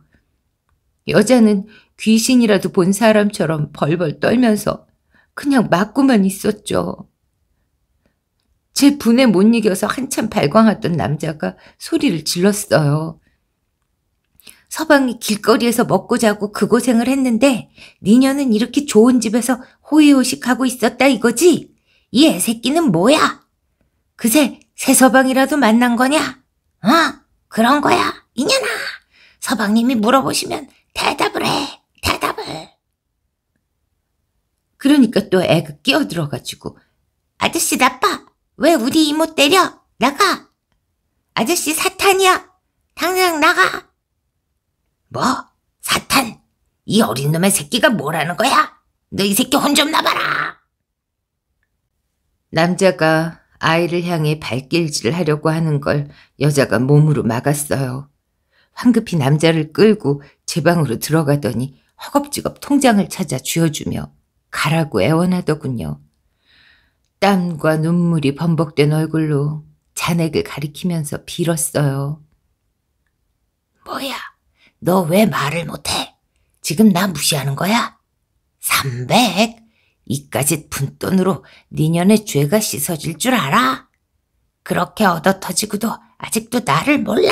여자는 귀신이라도 본 사람처럼 벌벌 떨면서 그냥 맞고만 있었죠. 제 분에 못 이겨서 한참 발광하던 남자가 소리를 질렀어요. 서방이 길거리에서 먹고 자고 그 고생을 했는데 니녀는 이렇게 좋은 집에서 호의호식하고 있었다 이거지? 이 애새끼는 뭐야? 그새 새 서방이라도 만난 거냐? 어? 그런 거야 이년아 서방님이 물어보시면 대답을 해 대답을 그러니까 또 애가 끼어들어가지고 아저씨 나빠 왜 우리 이모 때려? 나가! 아저씨 사탄이야! 당장 나가! 뭐? 사탄? 이 어린 놈의 새끼가 뭐라는 거야? 너 이 새끼 혼 좀놔봐라 남자가 아이를 향해 발길질을 하려고 하는 걸 여자가 몸으로 막았어요. 황급히 남자를 끌고 제 방으로 들어가더니 허겁지겁 통장을 찾아 쥐어주며 가라고 애원하더군요. 땀과 눈물이 범벅된 얼굴로 잔액을 가리키면서 빌었어요. 뭐야, 너 왜 말을 못해? 지금 나 무시하는 거야? 300? 이까짓 푼돈으로 니년의 죄가 씻어질 줄 알아? 그렇게 얻어 터지고도 아직도 나를 몰라.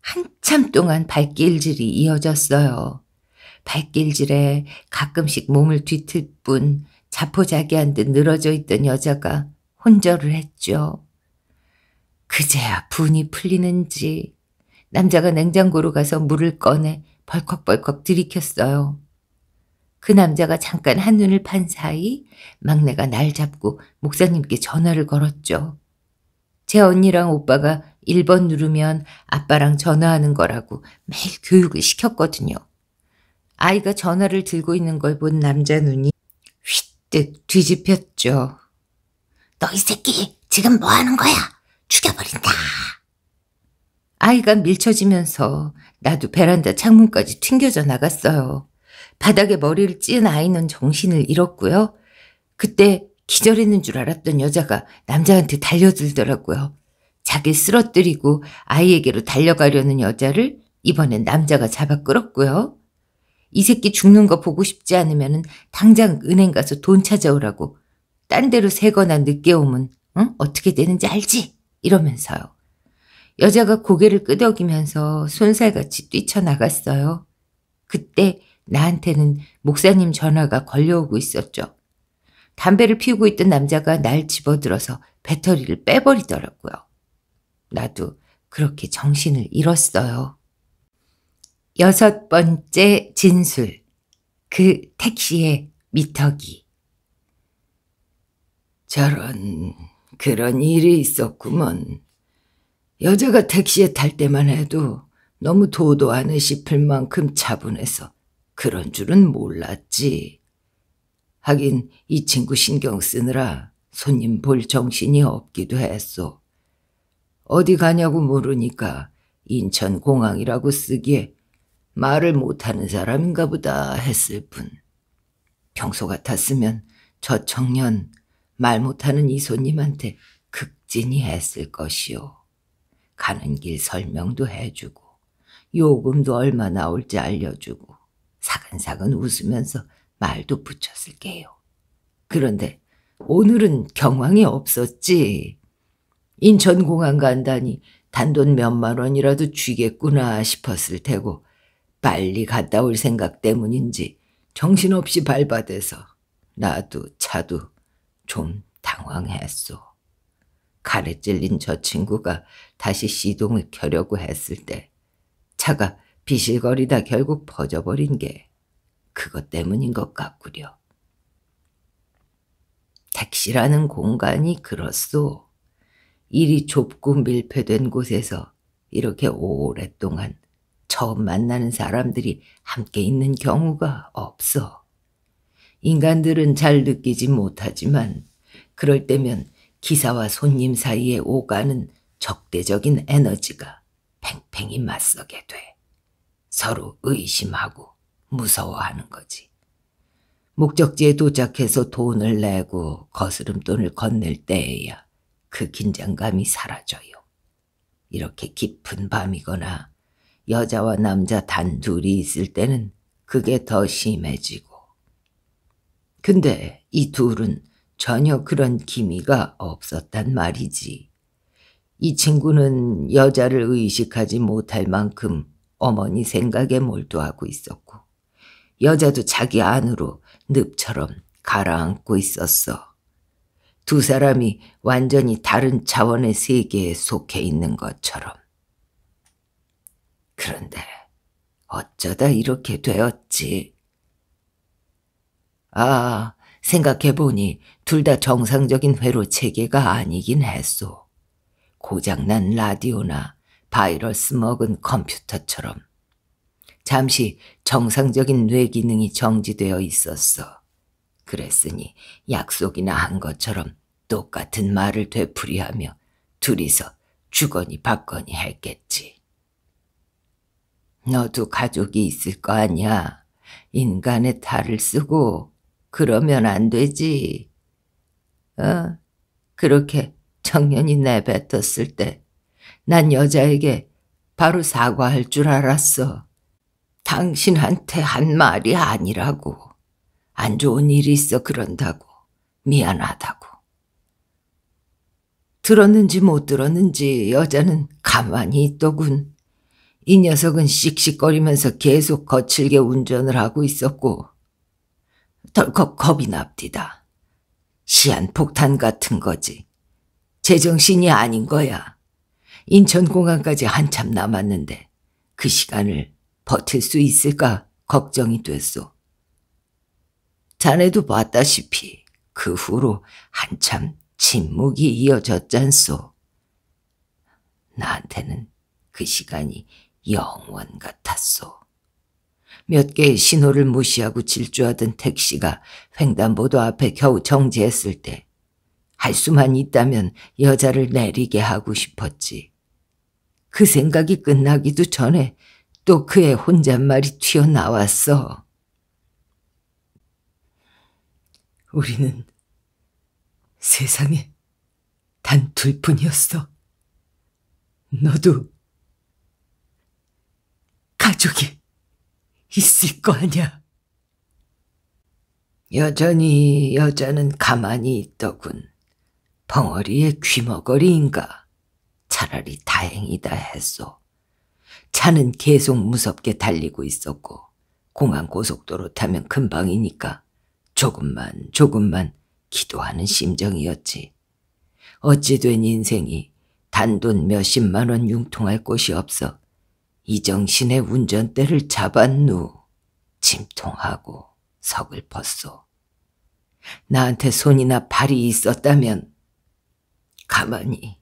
한참 동안 발길질이 이어졌어요. 발길질에 가끔씩 몸을 뒤틀 뿐 자포자기한 듯 늘어져 있던 여자가 혼절을 했죠. 그제야 분이 풀리는지 남자가 냉장고로 가서 물을 꺼내 벌컥벌컥 들이켰어요. 그 남자가 잠깐 한눈을 판 사이 막내가 날 잡고 목사님께 전화를 걸었죠. 제 언니랑 오빠가 1번 누르면 아빠랑 전화하는 거라고 매일 교육을 시켰거든요. 아이가 전화를 들고 있는 걸 본 남자 눈이 듯 예, 뒤집혔죠. 너 이 새끼 지금 뭐 하는 거야? 죽여버린다. 아이가 밀쳐지면서 나도 베란다 창문까지 튕겨져 나갔어요. 바닥에 머리를 찐 아이는 정신을 잃었고요. 그때 기절했는 줄 알았던 여자가 남자한테 달려들더라고요. 자기 쓰러뜨리고 아이에게로 달려가려는 여자를 이번엔 남자가 잡아 끌었고요. 이 새끼 죽는 거 보고 싶지 않으면 당장 은행 가서 돈 찾아오라고 딴 데로 새거나 늦게 오면 응? 어? 어떻게 되는지 알지? 이러면서요. 여자가 고개를 끄덕이면서 손살같이 뛰쳐나갔어요. 그때 나한테는 목사님 전화가 걸려오고 있었죠. 담배를 피우고 있던 남자가 날 집어들어서 배터리를 빼버리더라고요. 나도 그렇게 정신을 잃었어요. 여섯 번째 진술. 그 택시의 미터기. 저런, 그런 일이 있었구먼. 여자가 택시에 탈 때만 해도 너무 도도하네 싶을 만큼 차분해서 그런 줄은 몰랐지. 하긴 이 친구 신경 쓰느라 손님 볼 정신이 없기도 했소. 어디 가냐고 모르니까 인천공항이라고 쓰기에 말을 못하는 사람인가 보다 했을 뿐. 평소 같았으면 저 청년 말 못하는 이 손님한테 극진히 했을 것이오 가는 길 설명도 해주고 요금도 얼마 나올지 알려주고 사근사근 웃으면서 말도 붙였을게요. 그런데 오늘은 경황이 없었지. 인천공항 간다니 단돈 몇만 원이라도 쥐겠구나 싶었을 테고 빨리 갔다 올 생각 때문인지 정신없이 발바대서 나도 차도 좀 당황했소. 가래 찔린 저 친구가 다시 시동을 켜려고 했을 때 차가 비실거리다 결국 퍼져버린 게 그것 때문인 것 같구려. 택시라는 공간이 그렇소. 일이 좁고 밀폐된 곳에서 이렇게 오랫동안 처음 만나는 사람들이 함께 있는 경우가 없어. 인간들은 잘 느끼지 못하지만 그럴 때면 기사와 손님 사이에 오가는 적대적인 에너지가 팽팽히 맞서게 돼. 서로 의심하고 무서워하는 거지. 목적지에 도착해서 돈을 내고 거스름돈을 건넬 때에야 그 긴장감이 사라져요. 이렇게 깊은 밤이거나 여자와 남자 단둘이 있을 때는 그게 더 심해지고. 근데 이 둘은 전혀 그런 기미가 없었단 말이지. 이 친구는 여자를 의식하지 못할 만큼 어머니 생각에 몰두하고 있었고 여자도 자기 안으로 늪처럼 가라앉고 있었어. 두 사람이 완전히 다른 차원의 세계에 속해 있는 것처럼. 그런데 어쩌다 이렇게 되었지? 아, 생각해보니 둘 다 정상적인 회로 체계가 아니긴 했소. 고장난 라디오나 바이러스 먹은 컴퓨터처럼. 잠시 정상적인 뇌 기능이 정지되어 있었어. 그랬으니 약속이나 한 것처럼 똑같은 말을 되풀이하며 둘이서 주거니 받거니 했겠지. 너도 가족이 있을 거 아니야. 인간의 탈을 쓰고 그러면 안 되지. 어? 그렇게 청년이 내뱉었을 때 난 여자에게 바로 사과할 줄 알았어. 당신한테 한 말이 아니라고. 안 좋은 일이 있어 그런다고. 미안하다고. 들었는지 못 들었는지 여자는 가만히 있더군. 이 녀석은 씩씩거리면서 계속 거칠게 운전을 하고 있었고 덜컥 겁이 납디다. 시한폭탄 같은 거지. 제정신이 아닌 거야. 인천공항까지 한참 남았는데 그 시간을 버틸 수 있을까 걱정이 됐소. 자네도 봤다시피 그 후로 한참 침묵이 이어졌잖소. 나한테는 그 시간이 영원 같았소. 몇 개의 신호를 무시하고 질주하던 택시가 횡단보도 앞에 겨우 정지했을 때 할 수만 있다면 여자를 내리게 하고 싶었지. 그 생각이 끝나기도 전에 또 그의 혼잣말이 튀어나왔어. 우리는 세상에 단 둘뿐이었어. 너도 가족이 있을 거 아냐. 여전히 여자는 가만히 있더군. 벙어리의 귀머거리인가. 차라리 다행이다 했소. 차는 계속 무섭게 달리고 있었고 공항 고속도로 타면 금방이니까 조금만 조금만 기도하는 심정이었지. 어찌된 인생이 단돈 몇십만 원 융통할 곳이 없어 이정신의 운전대를 잡은 후 침통하고 서글펐소. 나한테 손이나 발이 있었다면 가만히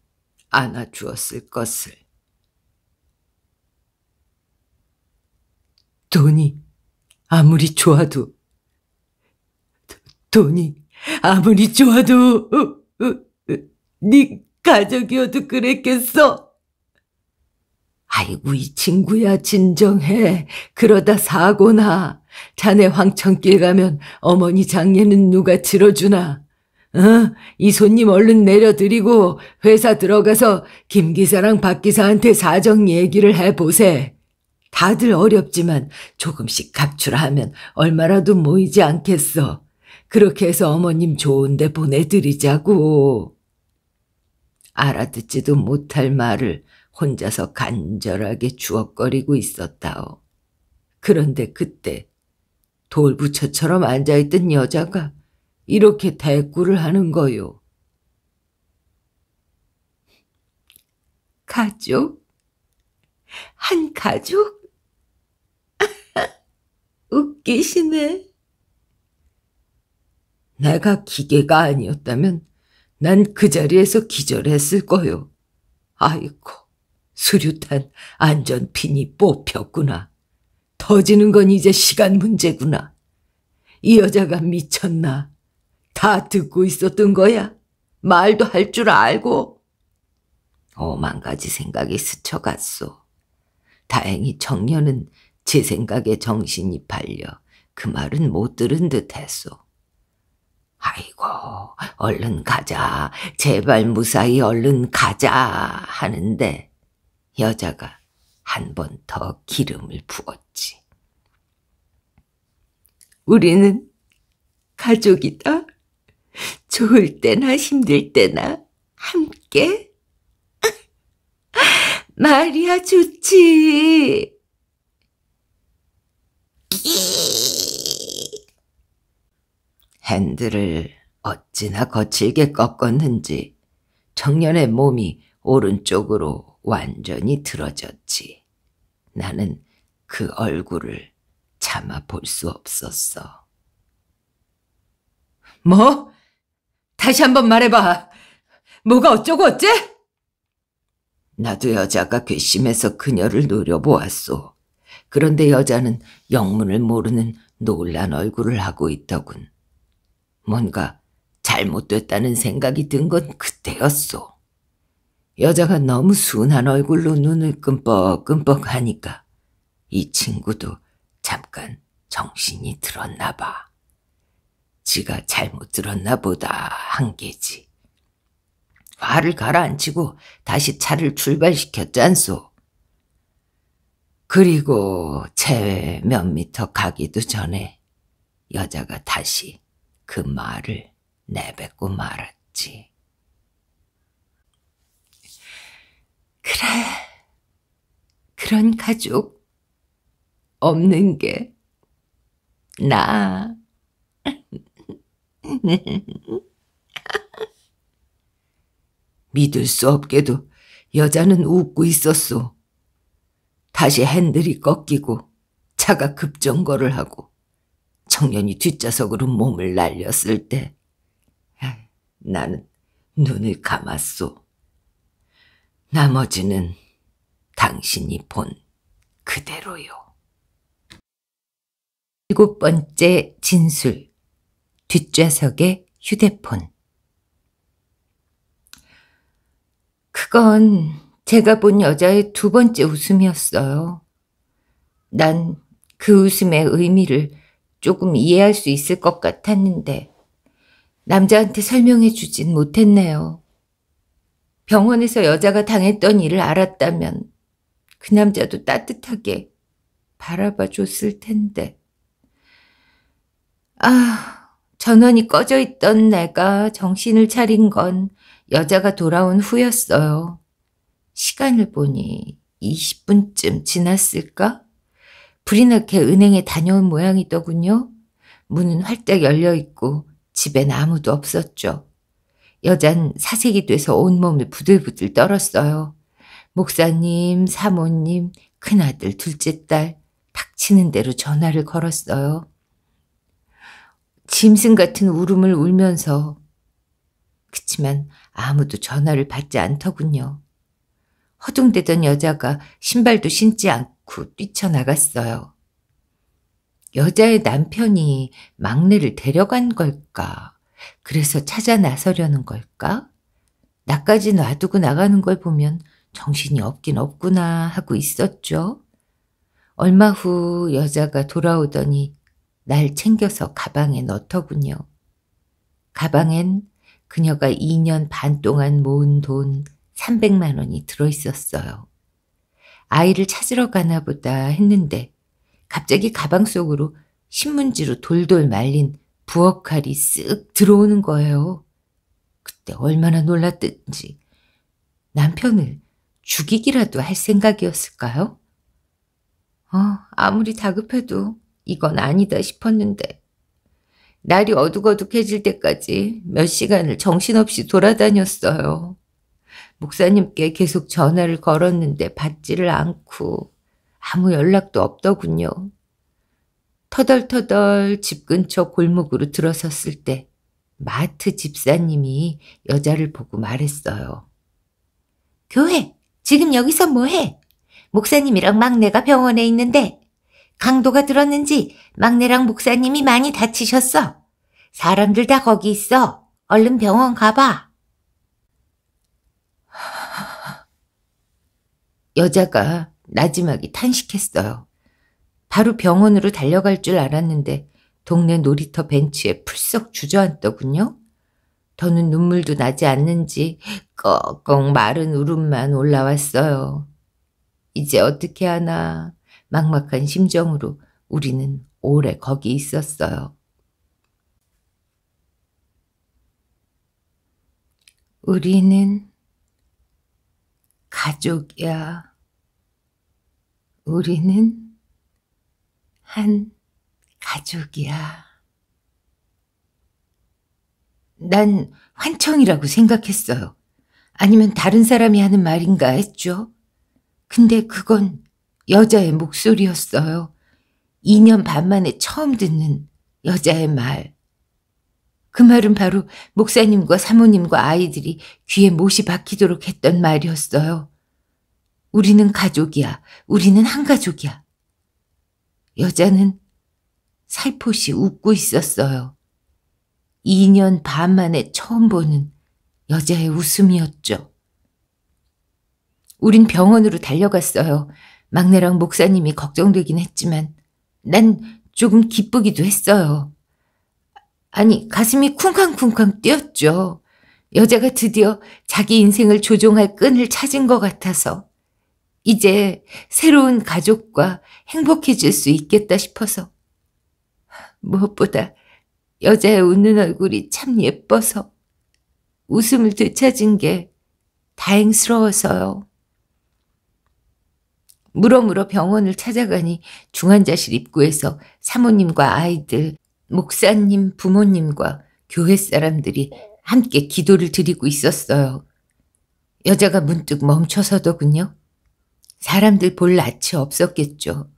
안아주었을 것을. 돈이 아무리 좋아도 돈이 아무리 좋아도 어, 어, 어, 네 가족이어도 그랬겠어. 아이고 이 친구야 진정해. 그러다 사고나. 자네 황천길 가면 어머니 장례는 누가 치러주나. 어? 이 손님 얼른 내려드리고 회사 들어가서 김 기사랑 박 기사한테 사정 얘기를 해보세. 다들 어렵지만 조금씩 각출하면 얼마라도 모이지 않겠어. 그렇게 해서 어머님 좋은데 보내드리자고. 알아듣지도 못할 말을 혼자서 간절하게 주걱거리고 있었다오. 그런데 그때 돌부처처럼 앉아있던 여자가 이렇게 대꾸를 하는 거요. 가족? 한 가족? 웃기시네. 내가 기계가 아니었다면 난 그 자리에서 기절했을 거요. 아이고. 수류탄 안전핀이 뽑혔구나. 터지는 건 이제 시간 문제구나. 이 여자가 미쳤나? 다 듣고 있었던 거야? 말도 할 줄 알고? 오만 가지 생각이 스쳐갔소. 다행히 정년은제 생각에 정신이 팔려 그 말은 못 들은 듯 했소. 아이고, 얼른 가자. 제발 무사히 얼른 가자. 하는데 여자가 한 번 더 기름을 부었지. 우리는 가족이다. 좋을 때나 힘들 때나 함께. 말이야 좋지. 핸들을 어찌나 거칠게 꺾었는지 청년의 몸이 오른쪽으로 완전히 들어졌지. 나는 그 얼굴을 참아 볼 수 없었어. 뭐? 다시 한번 말해봐. 뭐가 어쩌고 어째? 나도 여자가 괘씸해서 그녀를 노려보았소. 그런데 여자는 영문을 모르는 놀란 얼굴을 하고 있더군. 뭔가 잘못됐다는 생각이 든 건 그때였소. 여자가 너무 순한 얼굴로 눈을 끔뻑끔뻑 하니까 이 친구도 잠깐 정신이 들었나 봐. 지가 잘못 들었나 보다 한 게지. 화를 가라앉히고 다시 차를 출발시켰잖소. 그리고 제외 몇 미터 가기도 전에 여자가 다시 그 말을 내뱉고 말았지. 그래. 그런 가족 없는 게 나. 믿을 수 없게도 여자는 웃고 있었소. 다시 핸들이 꺾이고 차가 급정거를 하고 청년이 뒷좌석으로 몸을 날렸을 때 나는 눈을 감았소. 나머지는 당신이 본 그대로요. 일곱 번째 진술 뒷좌석의 휴대폰 그건 제가 본 여자의 두 번째 웃음이었어요. 난 그 웃음의 의미를 조금 이해할 수 있을 것 같았는데 남자한테 설명해 주진 못했네요. 병원에서 여자가 당했던 일을 알았다면 그 남자도 따뜻하게 바라봐 줬을 텐데. 아, 전원이 꺼져 있던 내가 정신을 차린 건 여자가 돌아온 후였어요. 시간을 보니 20분쯤 지났을까? 불이 나게 은행에 다녀온 모양이더군요. 문은 활짝 열려 있고 집엔 아무도 없었죠. 여잔 사색이 돼서 온몸이 부들부들 떨었어요. 목사님, 사모님, 큰아들, 둘째 딸, 닥치는 대로 전화를 걸었어요. 짐승 같은 울음을 울면서. 그치만 아무도 전화를 받지 않더군요. 허둥대던 여자가 신발도 신지 않고 뛰쳐나갔어요. 여자의 남편이 막내를 데려간 걸까? 그래서 찾아 나서려는 걸까? 나까지 놔두고 나가는 걸 보면 정신이 없긴 없구나 하고 있었죠. 얼마 후 여자가 돌아오더니 날 챙겨서 가방에 넣더군요. 가방엔 그녀가 2년 반 동안 모은 돈 300만 원이 들어있었어요. 아이를 찾으러 가나 보다 했는데 갑자기 가방 속으로 신문지로 돌돌 말린 부엌칼이 쓱 들어오는 거예요. 그때 얼마나 놀랐든지 남편을 죽이기라도 할 생각이었을까요? 어, 아무리 다급해도 이건 아니다 싶었는데 날이 어둑어둑해질 때까지 몇 시간을 정신없이 돌아다녔어요. 목사님께 계속 전화를 걸었는데 받지를 않고 아무 연락도 없더군요. 터덜터덜 집 근처 골목으로 들어섰을 때 마트 집사님이 여자를 보고 말했어요. 교회, 지금 여기서 뭐해? 목사님이랑 막내가 병원에 있는데 강도가 들었는지 막내랑 목사님이 많이 다치셨어. 사람들 다 거기 있어. 얼른 병원 가봐. 여자가 나지막이 탄식했어요. 바로 병원으로 달려갈 줄 알았는데 동네 놀이터 벤치에 풀썩 주저앉더군요. 더는 눈물도 나지 않는지 꺽꺽 마른 울음만 올라왔어요. 이제 어떻게 하나 막막한 심정으로 우리는 오래 거기 있었어요. 우리는 가족이야. 우리는 한 가족이야. 난 환청이라고 생각했어요. 아니면 다른 사람이 하는 말인가 했죠. 근데 그건 여자의 목소리였어요. 2년 반 만에 처음 듣는 여자의 말. 그 말은 바로 목사님과 사모님과 아이들이 귀에 못이 박히도록 했던 말이었어요. 우리는 가족이야. 우리는 한 가족이야. 여자는 살포시 웃고 있었어요. 2년 반 만에 처음 보는 여자의 웃음이었죠. 우린 병원으로 달려갔어요. 막내랑 목사님이 걱정되긴 했지만 난 조금 기쁘기도 했어요. 아니, 가슴이 쿵쾅쿵쾅 뛰었죠. 여자가 드디어 자기 인생을 조종할 끈을 찾은 것 같아서. 이제 새로운 가족과 행복해질 수 있겠다 싶어서 무엇보다 여자의 웃는 얼굴이 참 예뻐서 웃음을 되찾은 게 다행스러워서요. 물어물어 병원을 찾아가니 중환자실 입구에서 사모님과 아이들, 목사님, 부모님과 교회 사람들이 함께 기도를 드리고 있었어요. 여자가 문득 멈춰서더군요. 사람들 볼 낯이 없었겠죠.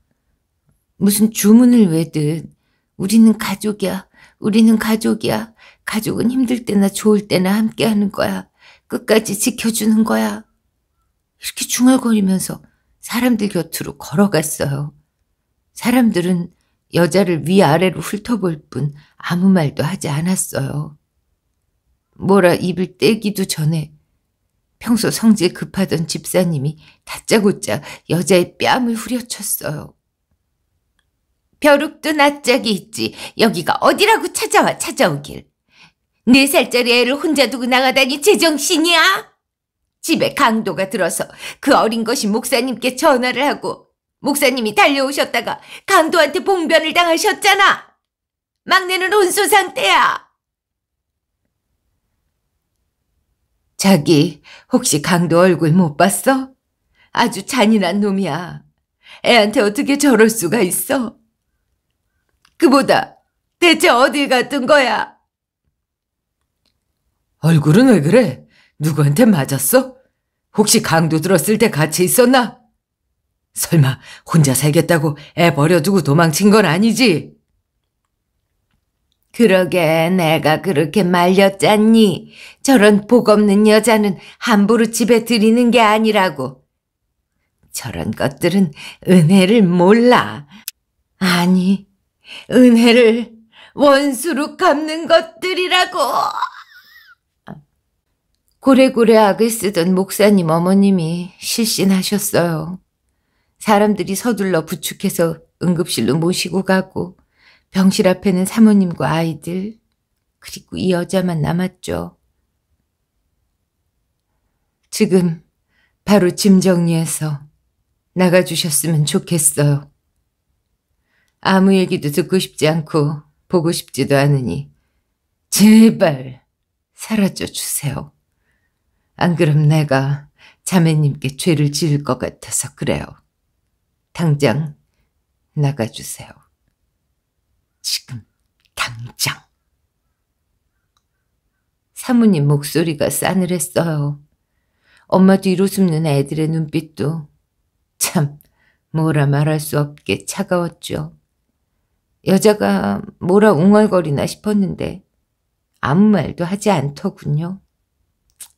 무슨 주문을 외듯 우리는 가족이야. 우리는 가족이야. 가족은 힘들 때나 좋을 때나 함께 하는 거야. 끝까지 지켜주는 거야. 이렇게 중얼거리면서 사람들 곁으로 걸어갔어요. 사람들은 여자를 위아래로 훑어볼 뿐 아무 말도 하지 않았어요. 뭐라 입을 떼기도 전에 평소 성질 급하던 집사님이 다짜고짜 여자의 뺨을 후려쳤어요. 벼룩도 낯짝이 있지. 여기가 어디라고 찾아와 찾아오길. 네 살짜리 애를 혼자 두고 나가다니 제정신이야? 집에 강도가 들어서 그 어린 것이 목사님께 전화를 하고 목사님이 달려오셨다가 강도한테 봉변을 당하셨잖아. 막내는 혼수 상태야. 자기, 혹시 강도 얼굴 못 봤어? 아주 잔인한 놈이야. 애한테 어떻게 저럴 수가 있어? 그보다 대체 어딜 갔던 거야? 얼굴은 왜 그래? 누구한테 맞았어? 혹시 강도 들었을 때 같이 있었나? 설마 혼자 살겠다고 애 버려두고 도망친 건 아니지? 그러게 내가 그렇게 말렸잖니. 저런 복없는 여자는 함부로 집에 들이는 게 아니라고. 저런 것들은 은혜를 몰라. 아니, 은혜를 원수로 갚는 것들이라고. 고래고래 악을 쓰던 목사님 어머님이 실신하셨어요. 사람들이 서둘러 부축해서 응급실로 모시고 가고 병실 앞에는 사모님과 아이들, 그리고 이 여자만 남았죠. 지금 바로 짐 정리해서 나가주셨으면 좋겠어요. 아무 얘기도 듣고 싶지 않고 보고 싶지도 않으니 제발 사라져 주세요. 안 그럼 내가 자매님께 죄를 지을 것 같아서 그래요. 당장 나가주세요. 지금 당장. 사모님 목소리가 싸늘했어요. 엄마 뒤로 숨는 애들의 눈빛도 참 뭐라 말할 수 없게 차가웠죠. 여자가 뭐라 웅얼거리나 싶었는데 아무 말도 하지 않더군요.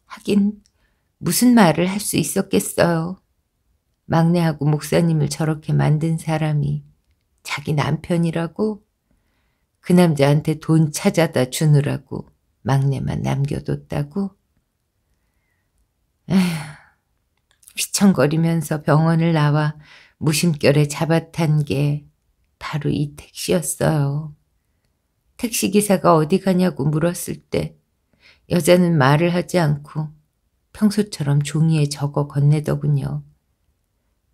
하긴 무슨 말을 할 수 있었겠어요. 막내하고 목사님을 저렇게 만든 사람이 자기 남편이라고 그 남자한테 돈 찾아다 주느라고 막내만 남겨뒀다고? 에휴, 휘청거리면서 병원을 나와 무심결에 잡아탄 게 바로 이 택시였어요. 택시기사가 어디 가냐고 물었을 때 여자는 말을 하지 않고 평소처럼 종이에 적어 건네더군요.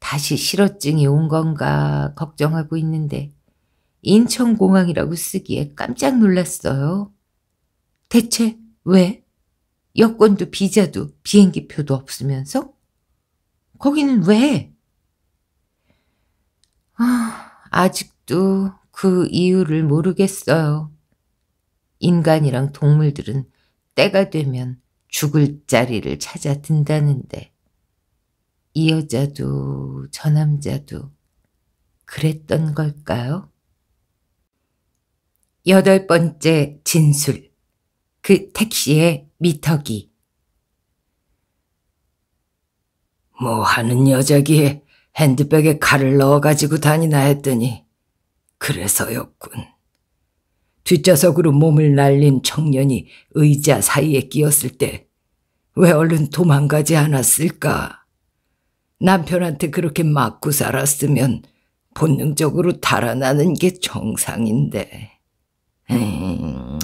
다시 실어증이 온 건가 걱정하고 있는데 인천공항이라고 쓰기에 깜짝 놀랐어요. 대체 왜? 여권도 비자도 비행기표도 없으면서? 거기는 왜? 아, 아직도 그 이유를 모르겠어요. 인간이랑 동물들은 때가 되면 죽을 자리를 찾아 든다는데 이 여자도 저 남자도 그랬던 걸까요? 여덟 번째 진술. 그 택시의 미터기. 뭐 하는 여자기에 핸드백에 칼을 넣어가지고 다니나 했더니 그래서였군. 뒷좌석으로 몸을 날린 청년이 의자 사이에 끼었을 때 왜 얼른 도망가지 않았을까? 남편한테 그렇게 맞고 살았으면 본능적으로 달아나는 게 정상인데. 음,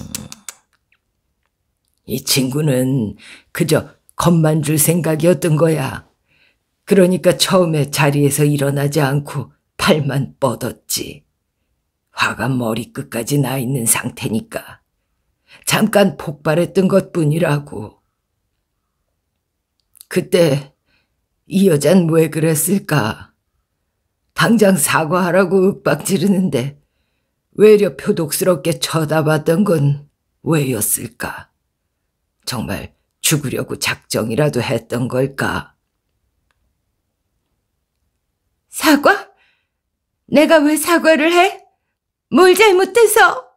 이 친구는 그저 겁만 줄 생각이었던 거야. 그러니까 처음에 자리에서 일어나지 않고 팔만 뻗었지. 화가 머리끝까지 나 있는 상태니까. 잠깐 폭발했던 것 뿐이라고. 그때 이 여잔 왜 그랬을까? 당장 사과하라고 윽박 지르는데 외려 표독스럽게 쳐다봤던 건 왜였을까? 정말 죽으려고 작정이라도 했던 걸까? 사과? 내가 왜 사과를 해? 뭘 잘못해서?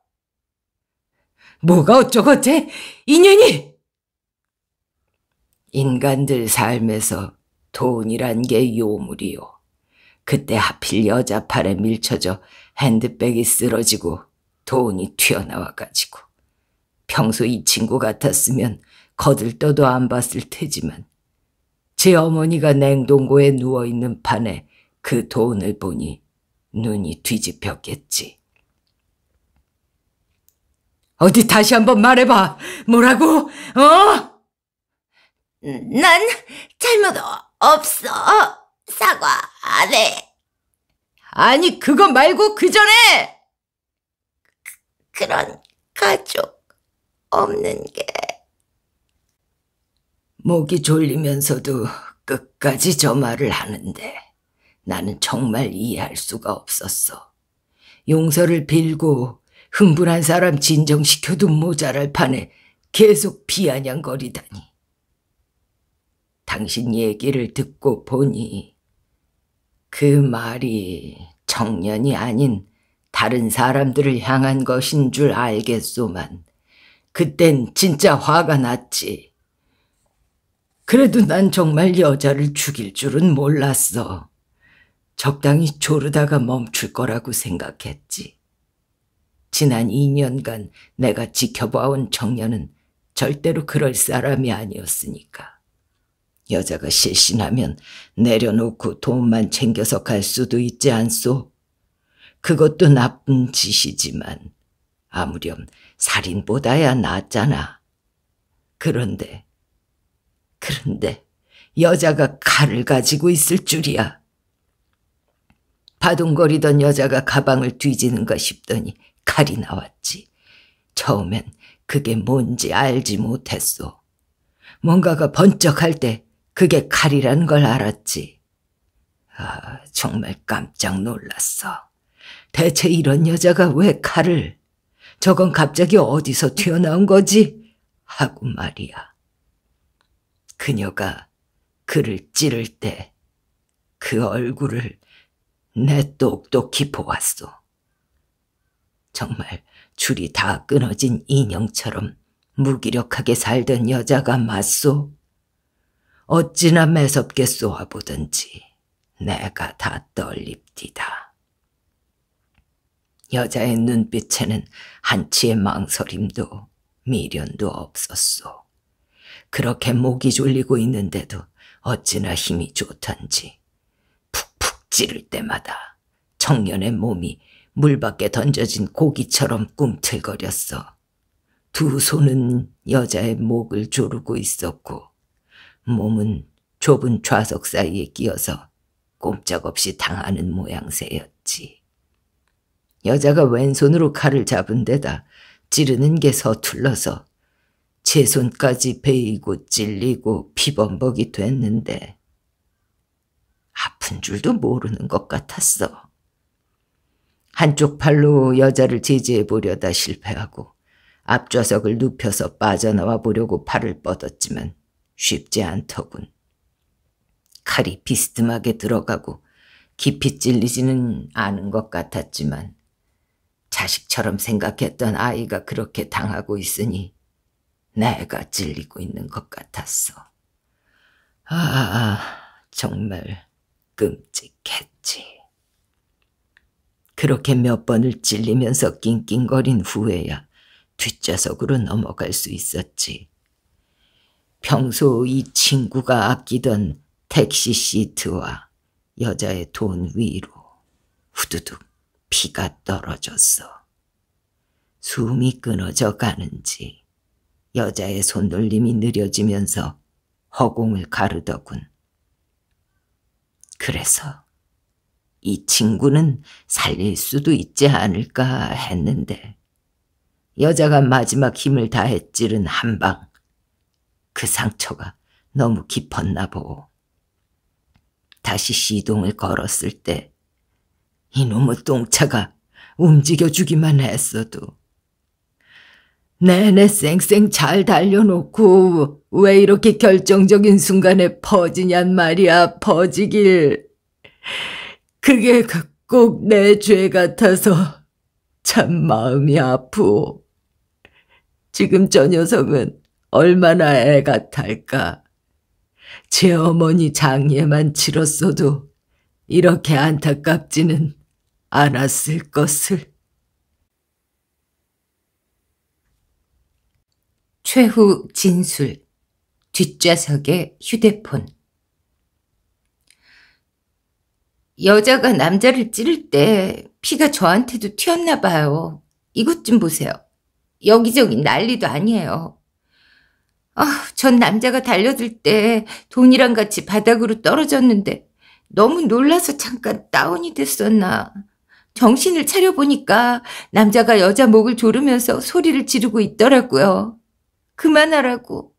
뭐가 어쩌고째? 인연이! 인간들 삶에서 돈이란 게 요물이요. 그때 하필 여자 팔에 밀쳐져 핸드백이 쓰러지고 돈이 튀어나와가지고 평소 이 친구 같았으면 거들떠도 안 봤을 테지만 제 어머니가 냉동고에 누워있는 판에 그 돈을 보니 눈이 뒤집혔겠지. 어디 다시 한번 말해봐. 뭐라고? 어? 난 잘못 없어. 사과 안 해. 아니, 그거 말고 그 전에! 그, 런 가족 없는 게. 목이 졸리면서도 끝까지 저 말을 하는데 나는 정말 이해할 수가 없었어. 용서를 빌고 흥분한 사람 진정시켜도 모자랄 판에 계속 비아냥거리다니. 당신 얘기를 듣고 보니 그 말이 청년이 아닌 다른 사람들을 향한 것인 줄 알겠소만 그땐 진짜 화가 났지. 그래도 난 정말 여자를 죽일 줄은 몰랐어. 적당히 조르다가 멈출 거라고 생각했지. 지난 2년간 내가 지켜봐온 청년은 절대로 그럴 사람이 아니었으니까. 여자가 실신하면 내려놓고 돈만 챙겨서 갈 수도 있지 않소? 그것도 나쁜 짓이지만 아무렴 살인보다야 낫잖아. 그런데, 그런데 여자가 칼을 가지고 있을 줄이야. 바둥거리던 여자가 가방을 뒤지는가 싶더니 칼이 나왔지. 처음엔 그게 뭔지 알지 못했소. 뭔가가 번쩍할 때 그게 칼이라는 걸 알았지. 아, 정말 깜짝 놀랐어. 대체 이런 여자가 왜 칼을, 저건 갑자기 어디서 튀어나온 거지? 하고 말이야. 그녀가 그를 찌를 때 그 얼굴을 내 똑똑히 보았소. 정말 줄이 다 끊어진 인형처럼 무기력하게 살던 여자가 맞소. 어찌나 매섭게 쏘아보든지 내가 다 떨립디다. 여자의 눈빛에는 한치의 망설임도 미련도 없었소. 그렇게 목이 졸리고 있는데도 어찌나 힘이 좋던지 푹푹 찌를 때마다 청년의 몸이 물 밖에 던져진 고기처럼 꿈틀거렸어. 두 손은 여자의 목을 조르고 있었고 몸은 좁은 좌석 사이에 끼어서 꼼짝없이 당하는 모양새였지. 여자가 왼손으로 칼을 잡은 데다 찌르는 게 서툴러서 제 손까지 베이고 찔리고 피범벅이 됐는데 아픈 줄도 모르는 것 같았어. 한쪽 팔로 여자를 제지해 보려다 실패하고 앞좌석을 눕혀서 빠져나와 보려고 팔을 뻗었지만 쉽지 않더군. 칼이 비스듬하게 들어가고 깊이 찔리지는 않은 것 같았지만 자식처럼 생각했던 아이가 그렇게 당하고 있으니 내가 찔리고 있는 것 같았어. 아, 정말 끔찍했지. 그렇게 몇 번을 찔리면서 낑낑거린 후에야 뒷좌석으로 넘어갈 수 있었지. 평소 이 친구가 아끼던 택시 시트와 여자의 돈 위로 후두둑 피가 떨어졌어. 숨이 끊어져 가는지 여자의 손놀림이 느려지면서 허공을 가르더군. 그래서 이 친구는 살릴 수도 있지 않을까 했는데 여자가 마지막 힘을 다해 찌른 한방 그 상처가 너무 깊었나 보오. 다시 시동을 걸었을 때 이놈의 똥차가 움직여주기만 했어도 내내 쌩쌩 잘 달려놓고 왜 이렇게 결정적인 순간에 퍼지냔 말이야 퍼지길 그게 꼭 내 죄 같아서 참 마음이 아프오 지금 저 녀석은 얼마나 애가 탈까. 제 어머니 장례만 치렀어도 이렇게 안타깝지는 않았을 것을. 최후 진술 뒷좌석의 휴대폰 여자가 남자를 찌를 때 피가 저한테도 튀었나 봐요. 이것 좀 보세요. 여기저기 난리도 아니에요. 아, 전 남자가 달려들 때 돈이랑 같이 바닥으로 떨어졌는데 너무 놀라서 잠깐 다운이 됐었나. 정신을 차려보니까 남자가 여자 목을 조르면서 소리를 지르고 있더라고요. 그만하라고.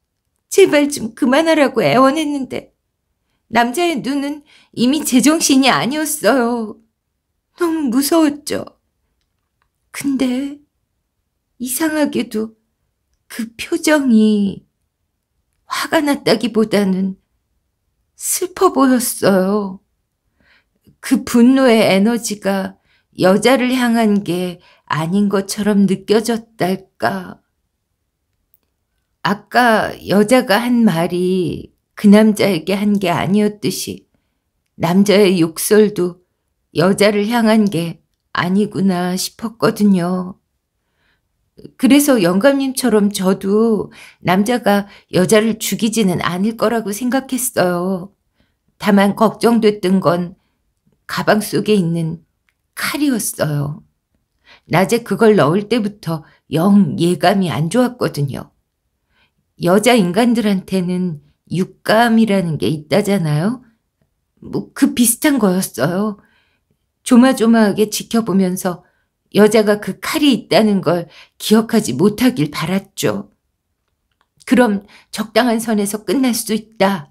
제발 좀 그만하라고 애원했는데 남자의 눈은 이미 제정신이 아니었어요. 너무 무서웠죠. 근데 이상하게도 그 표정이 화가 났다기보다는 슬퍼 보였어요. 그 분노의 에너지가 여자를 향한 게 아닌 것처럼 느껴졌달까. 아까 여자가 한 말이 그 남자에게 한 게 아니었듯이 남자의 욕설도 여자를 향한 게 아니구나 싶었거든요. 그래서 영감님처럼 저도 남자가 여자를 죽이지는 않을 거라고 생각했어요. 다만 걱정됐던 건 가방 속에 있는 칼이었어요. 낮에 그걸 넣을 때부터 영 예감이 안 좋았거든요. 여자 인간들한테는 육감이라는 게 있다잖아요. 뭐 그 비슷한 거였어요. 조마조마하게 지켜보면서 여자가 그 칼이 있다는 걸 기억하지 못하길 바랐죠. 그럼 적당한 선에서 끝날 수도 있다.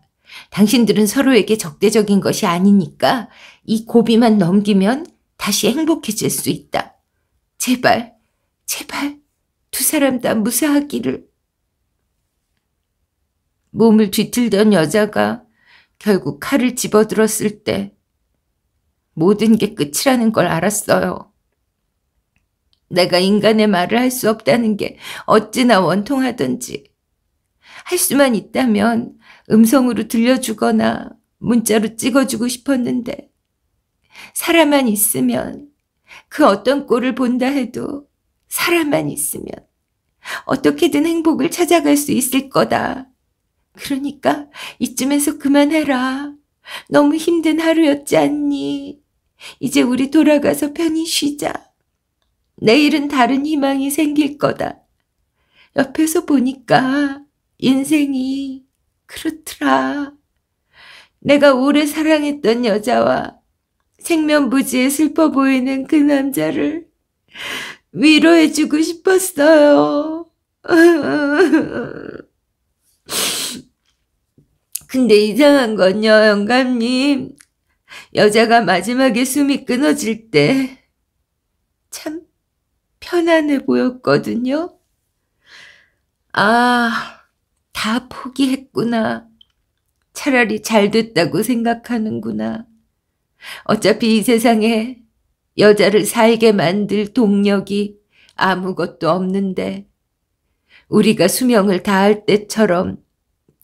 당신들은 서로에게 적대적인 것이 아니니까 이 고비만 넘기면 다시 행복해질 수 있다. 제발, 제발 두 사람 다 무사하기를. 몸을 뒤틀던 여자가 결국 칼을 집어들었을 때 모든 게 끝이라는 걸 알았어요. 내가 인간의 말을 할 수 없다는 게 어찌나 원통하던지. 할 수만 있다면 음성으로 들려주거나 문자로 찍어주고 싶었는데 사람만 있으면 그 어떤 꼴을 본다 해도 사람만 있으면 어떻게든 행복을 찾아갈 수 있을 거다. 그러니까 이쯤에서 그만해라. 너무 힘든 하루였지 않니? 이제 우리 돌아가서 편히 쉬자. 내일은 다른 희망이 생길 거다. 옆에서 보니까 인생이 그렇더라. 내가 오래 사랑했던 여자와 생면부지에 슬퍼 보이는 그 남자를 위로해주고 싶었어요. 근데 이상한 건요, 영감님. 여자가 마지막에 숨이 끊어질 때, 참, 편안해 보였거든요. 아, 다 포기했구나. 차라리 잘 됐다고 생각하는구나. 어차피 이 세상에 여자를 살게 만들 동력이 아무것도 없는데 우리가 수명을 다할 때처럼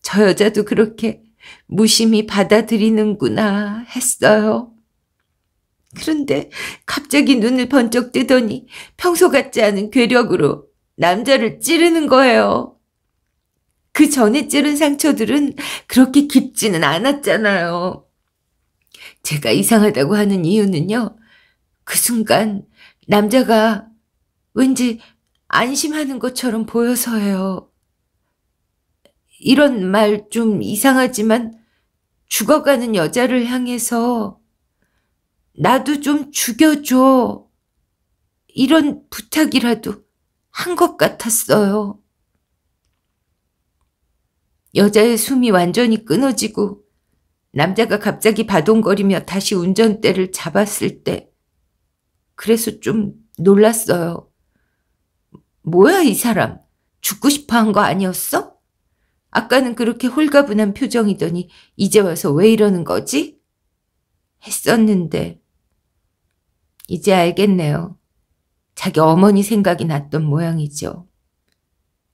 저 여자도 그렇게 무심히 받아들이는구나 했어요. 그런데 갑자기 눈을 번쩍 뜨더니 평소 같지 않은 괴력으로 남자를 찌르는 거예요. 그 전에 찌른 상처들은 그렇게 깊지는 않았잖아요. 제가 이상하다고 하는 이유는요. 그 순간 남자가 왠지 안심하는 것처럼 보여서예요. 이런 말 좀 이상하지만 죽어가는 여자를 향해서 나도 좀 죽여줘. 이런 부탁이라도 한 것 같았어요. 여자의 숨이 완전히 끊어지고 남자가 갑자기 바동거리며 다시 운전대를 잡았을 때 그래서 좀 놀랐어요. 뭐야 이 사람 죽고 싶어 한 거 아니었어? 아까는 그렇게 홀가분한 표정이더니 이제 와서 왜 이러는 거지? 했었는데 이제 알겠네요. 자기 어머니 생각이 났던 모양이죠.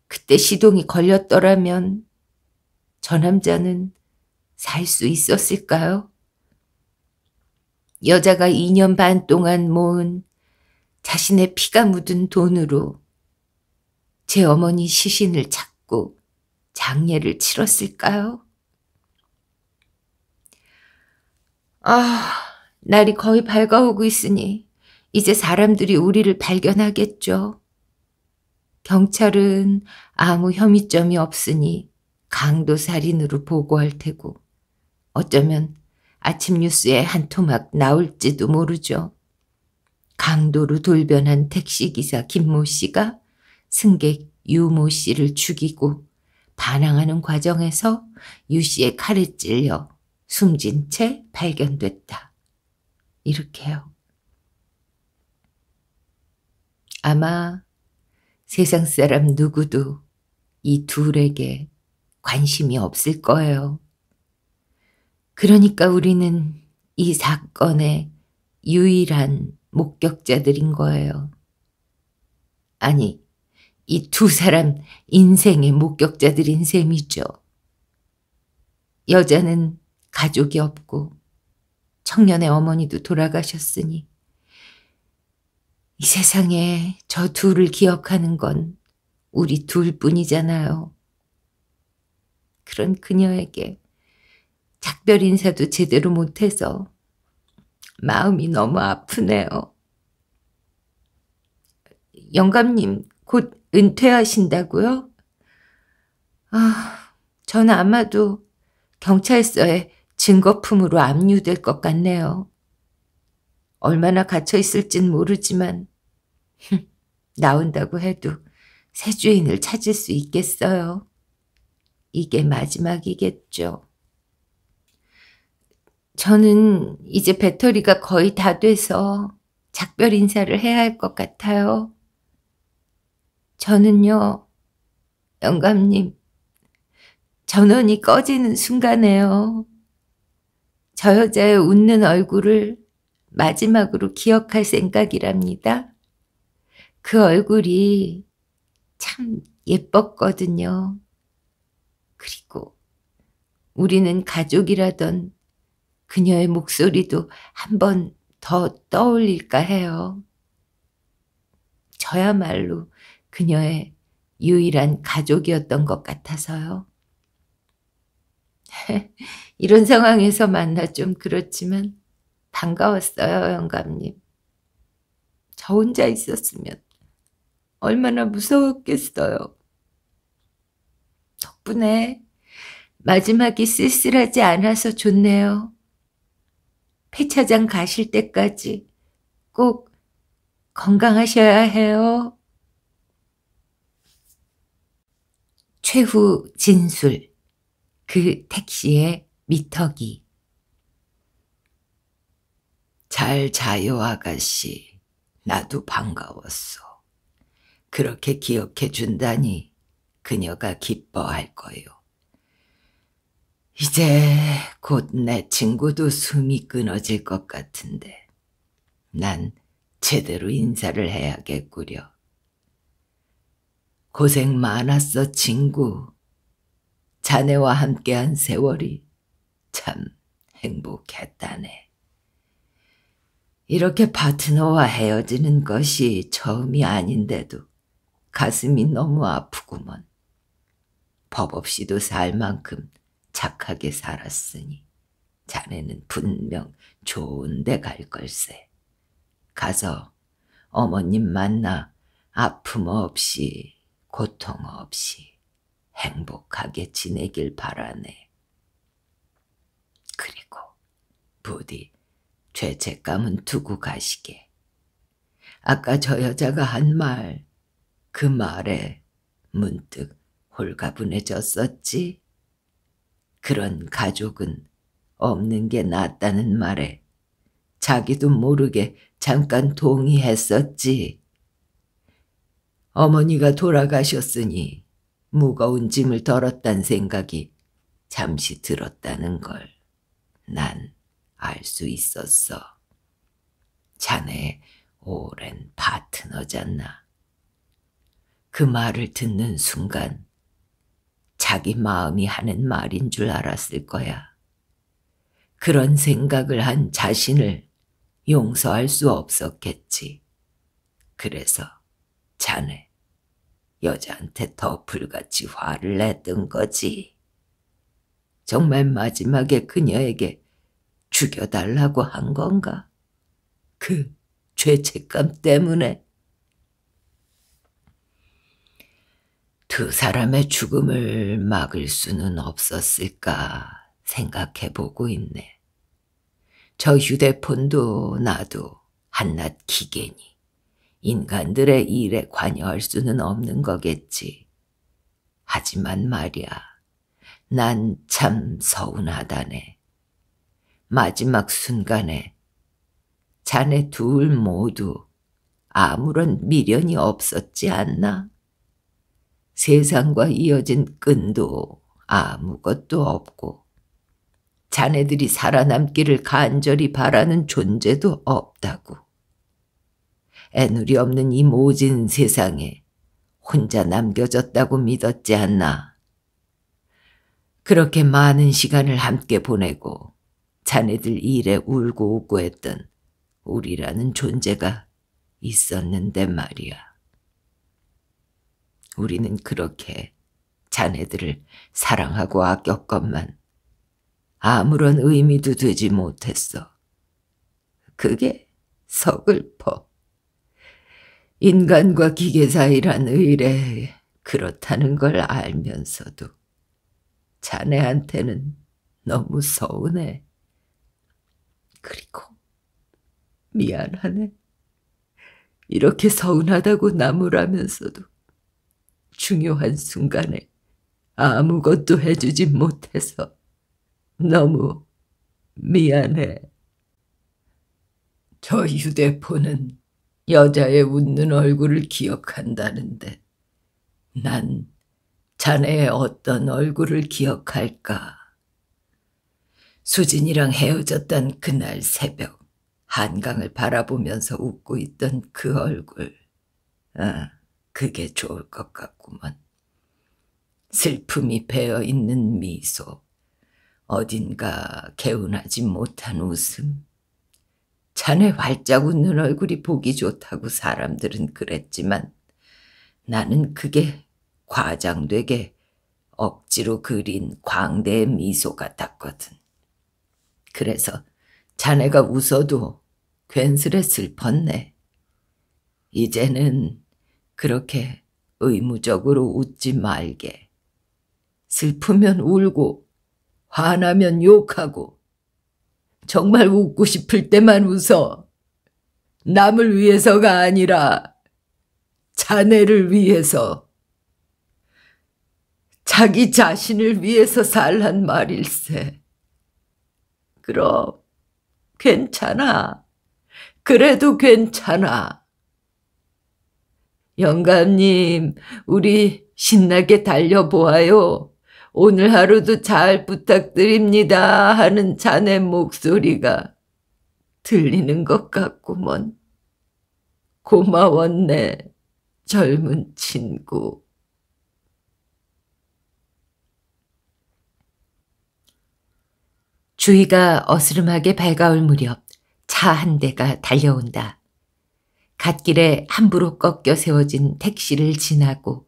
그때 시동이 걸렸더라면 저 남자는 살 수 있었을까요? 여자가 2년 반 동안 모은 자신의 피가 묻은 돈으로 제 어머니 시신을 찾고 장례를 치렀을까요? 아, 날이 거의 밝아오고 있으니 이제 사람들이 우리를 발견하겠죠. 경찰은 아무 혐의점이 없으니 강도 살인으로 보고할 테고 어쩌면 아침 뉴스에 한 토막 나올지도 모르죠. 강도로 돌변한 택시기사 김모 씨가 승객 유모 씨를 죽이고 반항하는 과정에서 유 씨의 칼에 찔려 숨진 채 발견됐다. 이렇게요. 아마 세상 사람 누구도 이 둘에게 관심이 없을 거예요. 그러니까 우리는 이 사건의 유일한 목격자들인 거예요. 아니, 이 두 사람 인생의 목격자들인 셈이죠. 여자는 가족이 없고 청년의 어머니도 돌아가셨으니 이 세상에 저 둘을 기억하는 건 우리 둘 뿐이잖아요. 그런 그녀에게 작별 인사도 제대로 못해서 마음이 너무 아프네요. 영감님, 곧 은퇴하신다고요? 아, 저는 아마도 경찰서에 증거품으로 압류될 것 같네요. 얼마나 갇혀 있을진 모르지만 나온다고 해도 새 주인을 찾을 수 있겠어요. 이게 마지막이겠죠. 저는 이제 배터리가 거의 다 돼서 작별 인사를 해야 할 것 같아요. 저는요, 영감님, 전원이 꺼지는 순간에요. 저 여자의 웃는 얼굴을 마지막으로 기억할 생각이랍니다. 그 얼굴이 참 예뻤거든요. 그리고 우리는 가족이라던 그녀의 목소리도 한 번 더 떠올릴까 해요. 저야말로 그녀의 유일한 가족이었던 것 같아서요. 이런 상황에서 만나 좀 그렇지만 반가웠어요, 영감님. 저 혼자 있었으면 얼마나 무서웠겠어요. 덕분에 마지막이 쓸쓸하지 않아서 좋네요. 폐차장 가실 때까지 꼭 건강하셔야 해요. 최후 진술 그 택시의 미터기 잘 자요 아가씨 나도 반가웠어. 그렇게 기억해 준다니 그녀가 기뻐할 거요. 이제 곧 내 친구도 숨이 끊어질 것 같은데 난 제대로 인사를 해야겠구려. 고생 많았어 친구. 자네와 함께한 세월이 참 행복했다네. 이렇게 파트너와 헤어지는 것이 처음이 아닌데도 가슴이 너무 아프구먼. 법 없이도 살 만큼 착하게 살았으니 자네는 분명 좋은데 갈 걸세. 가서 어머님 만나 아픔 없이 고통 없이 행복하게 지내길 바라네. 그리고 부디 죄책감은 두고 가시게. 아까 저 여자가 한말 그 말에 문득 홀가분해졌었지. 그런 가족은 없는 게 낫다는 말에 자기도 모르게 잠깐 동의했었지. 어머니가 돌아가셨으니 무거운 짐을 덜었단 생각이 잠시 들었다는 걸 난 알 수 있었어. 자네 오랜 파트너잖아. 그 말을 듣는 순간 자기 마음이 하는 말인 줄 알았을 거야. 그런 생각을 한 자신을 용서할 수 없었겠지. 그래서 자네 여자한테 더 불같이 화를 냈던 거지. 정말 마지막에 그녀에게 죽여달라고 한 건가? 그 죄책감 때문에 두 사람의 죽음을 막을 수는 없었을까 생각해 보고 있네. 저 휴대폰도 나도 한낱 기계니 인간들의 일에 관여할 수는 없는 거겠지. 하지만 말이야, 난 참 서운하다네. 마지막 순간에 자네 둘 모두 아무런 미련이 없었지 않나? 세상과 이어진 끈도 아무것도 없고 자네들이 살아남기를 간절히 바라는 존재도 없다고. 애누리 없는 이 모진 세상에 혼자 남겨졌다고 믿었지 않나. 그렇게 많은 시간을 함께 보내고 자네들 일에 울고 웃고 했던 우리라는 존재가 있었는데 말이야. 우리는 그렇게 자네들을 사랑하고 아꼈건만 아무런 의미도 되지 못했어. 그게 서글퍼. 인간과 기계 사이란 의례 그렇다는 걸 알면서도 자네한테는 너무 서운해. 그리고 미안하네. 이렇게 서운하다고 나무라면서도 중요한 순간에 아무것도 해주지 못해서 너무 미안해. 저 휴대폰은 여자의 웃는 얼굴을 기억한다는데 난 자네의 어떤 얼굴을 기억할까? 수진이랑 헤어졌던 그날 새벽 한강을 바라보면서 웃고 있던 그 얼굴. 아. 그게 좋을 것 같구먼. 슬픔이 배어있는 미소, 어딘가 개운하지 못한 웃음. 자네 활짝 웃는 얼굴이 보기 좋다고 사람들은 그랬지만 나는 그게 과장되게 억지로 그린 광대의 미소 같았거든. 그래서 자네가 웃어도 괜스레 슬펐네. 이제는 그렇게 의무적으로 웃지 말게. 슬프면 울고, 화나면 욕하고, 정말 웃고 싶을 때만 웃어. 남을 위해서가 아니라 자네를 위해서, 자기 자신을 위해서 살란 말일세. 그럼 괜찮아. 그래도 괜찮아. 영감님, 우리 신나게 달려보아요. 오늘 하루도 잘 부탁드립니다 하는 자네 목소리가 들리는 것 같구먼. 고마웠네, 젊은 친구. 주위가 어스름하게 밝아올 무렵 차 한 대가 달려온다. 갓길에 함부로 꺾여 세워진 택시를 지나고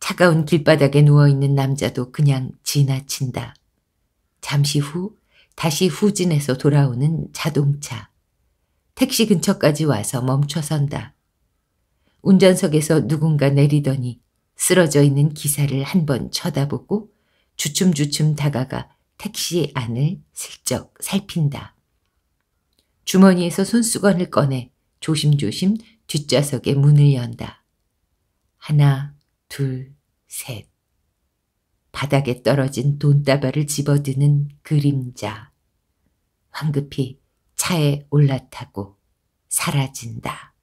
차가운 길바닥에 누워있는 남자도 그냥 지나친다. 잠시 후 다시 후진해서 돌아오는 자동차. 택시 근처까지 와서 멈춰선다. 운전석에서 누군가 내리더니 쓰러져 있는 기사를 한 번 쳐다보고 주춤주춤 다가가 택시 안을 슬쩍 살핀다. 주머니에서 손수건을 꺼내 조심조심 뒷좌석에 문을 연다. 하나, 둘, 셋. 바닥에 떨어진 돈다발을 집어드는 그림자. 황급히 차에 올라타고 사라진다.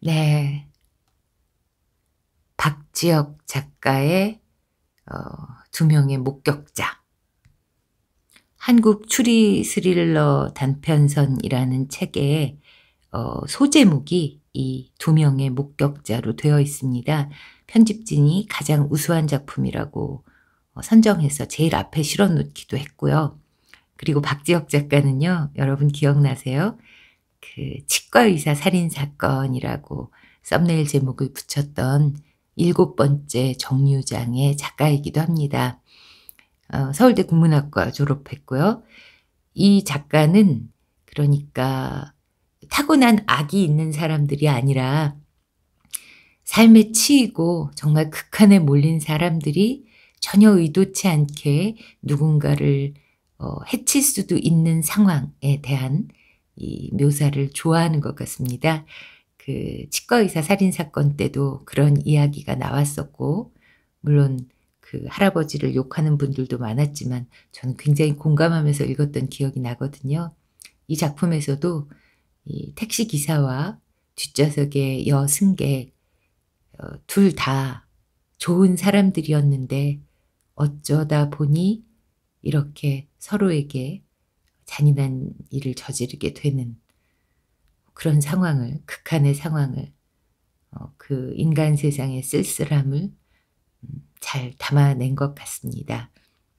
네. 박지혁 작가의 어, 두 명의 목격자. 한국 추리 스릴러 단편선이라는 책의 어, 소제목이 이 두 명의 목격자로 되어 있습니다. 편집진이 가장 우수한 작품이라고 어, 선정해서 제일 앞에 실어 놓기도 했고요. 그리고 박지혁 작가는요, 여러분 기억나세요? 그 치과의사 살인 사건이라고 썸네일 제목을 붙였던 일곱 번째 정류장의 작가이기도 합니다. 어, 서울대 국문학과 졸업했고요. 이 작가는 그러니까 타고난 악이 있는 사람들이 아니라 삶에 치이고 정말 극한에 몰린 사람들이 전혀 의도치 않게 누군가를 어, 해칠 수도 있는 상황에 대한 이 묘사를 좋아하는 것 같습니다. 그 치과의사 살인 사건 때도 그런 이야기가 나왔었고, 물론 그 할아버지를 욕하는 분들도 많았지만 저는 굉장히 공감하면서 읽었던 기억이 나거든요. 이 작품에서도 이 택시 기사와 뒷좌석의 여승객 어, 둘다 좋은 사람들이었는데 어쩌다 보니 이렇게 서로에게 잔인한 일을 저지르게 되는 그런 상황을, 극한의 상황을, 어, 그 인간 세상의 쓸쓸함을 음, 잘 담아낸 것 같습니다.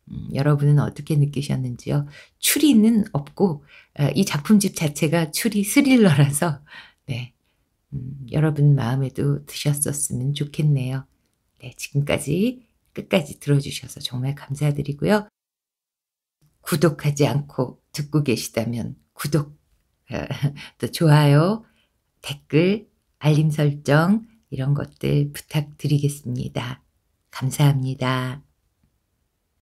음, 여러분은 어떻게 느끼셨는지요? 추리는 없고, 아, 이 작품집 자체가 추리 스릴러라서, 네. 음, 여러분 마음에도 드셨었으면 좋겠네요. 네, 지금까지 끝까지 들어주셔서 정말 감사드리고요. 구독하지 않고 듣고 계시다면 구독 어, 또 좋아요, 댓글, 알림 설정 이런 것들 부탁드리겠습니다. 감사합니다.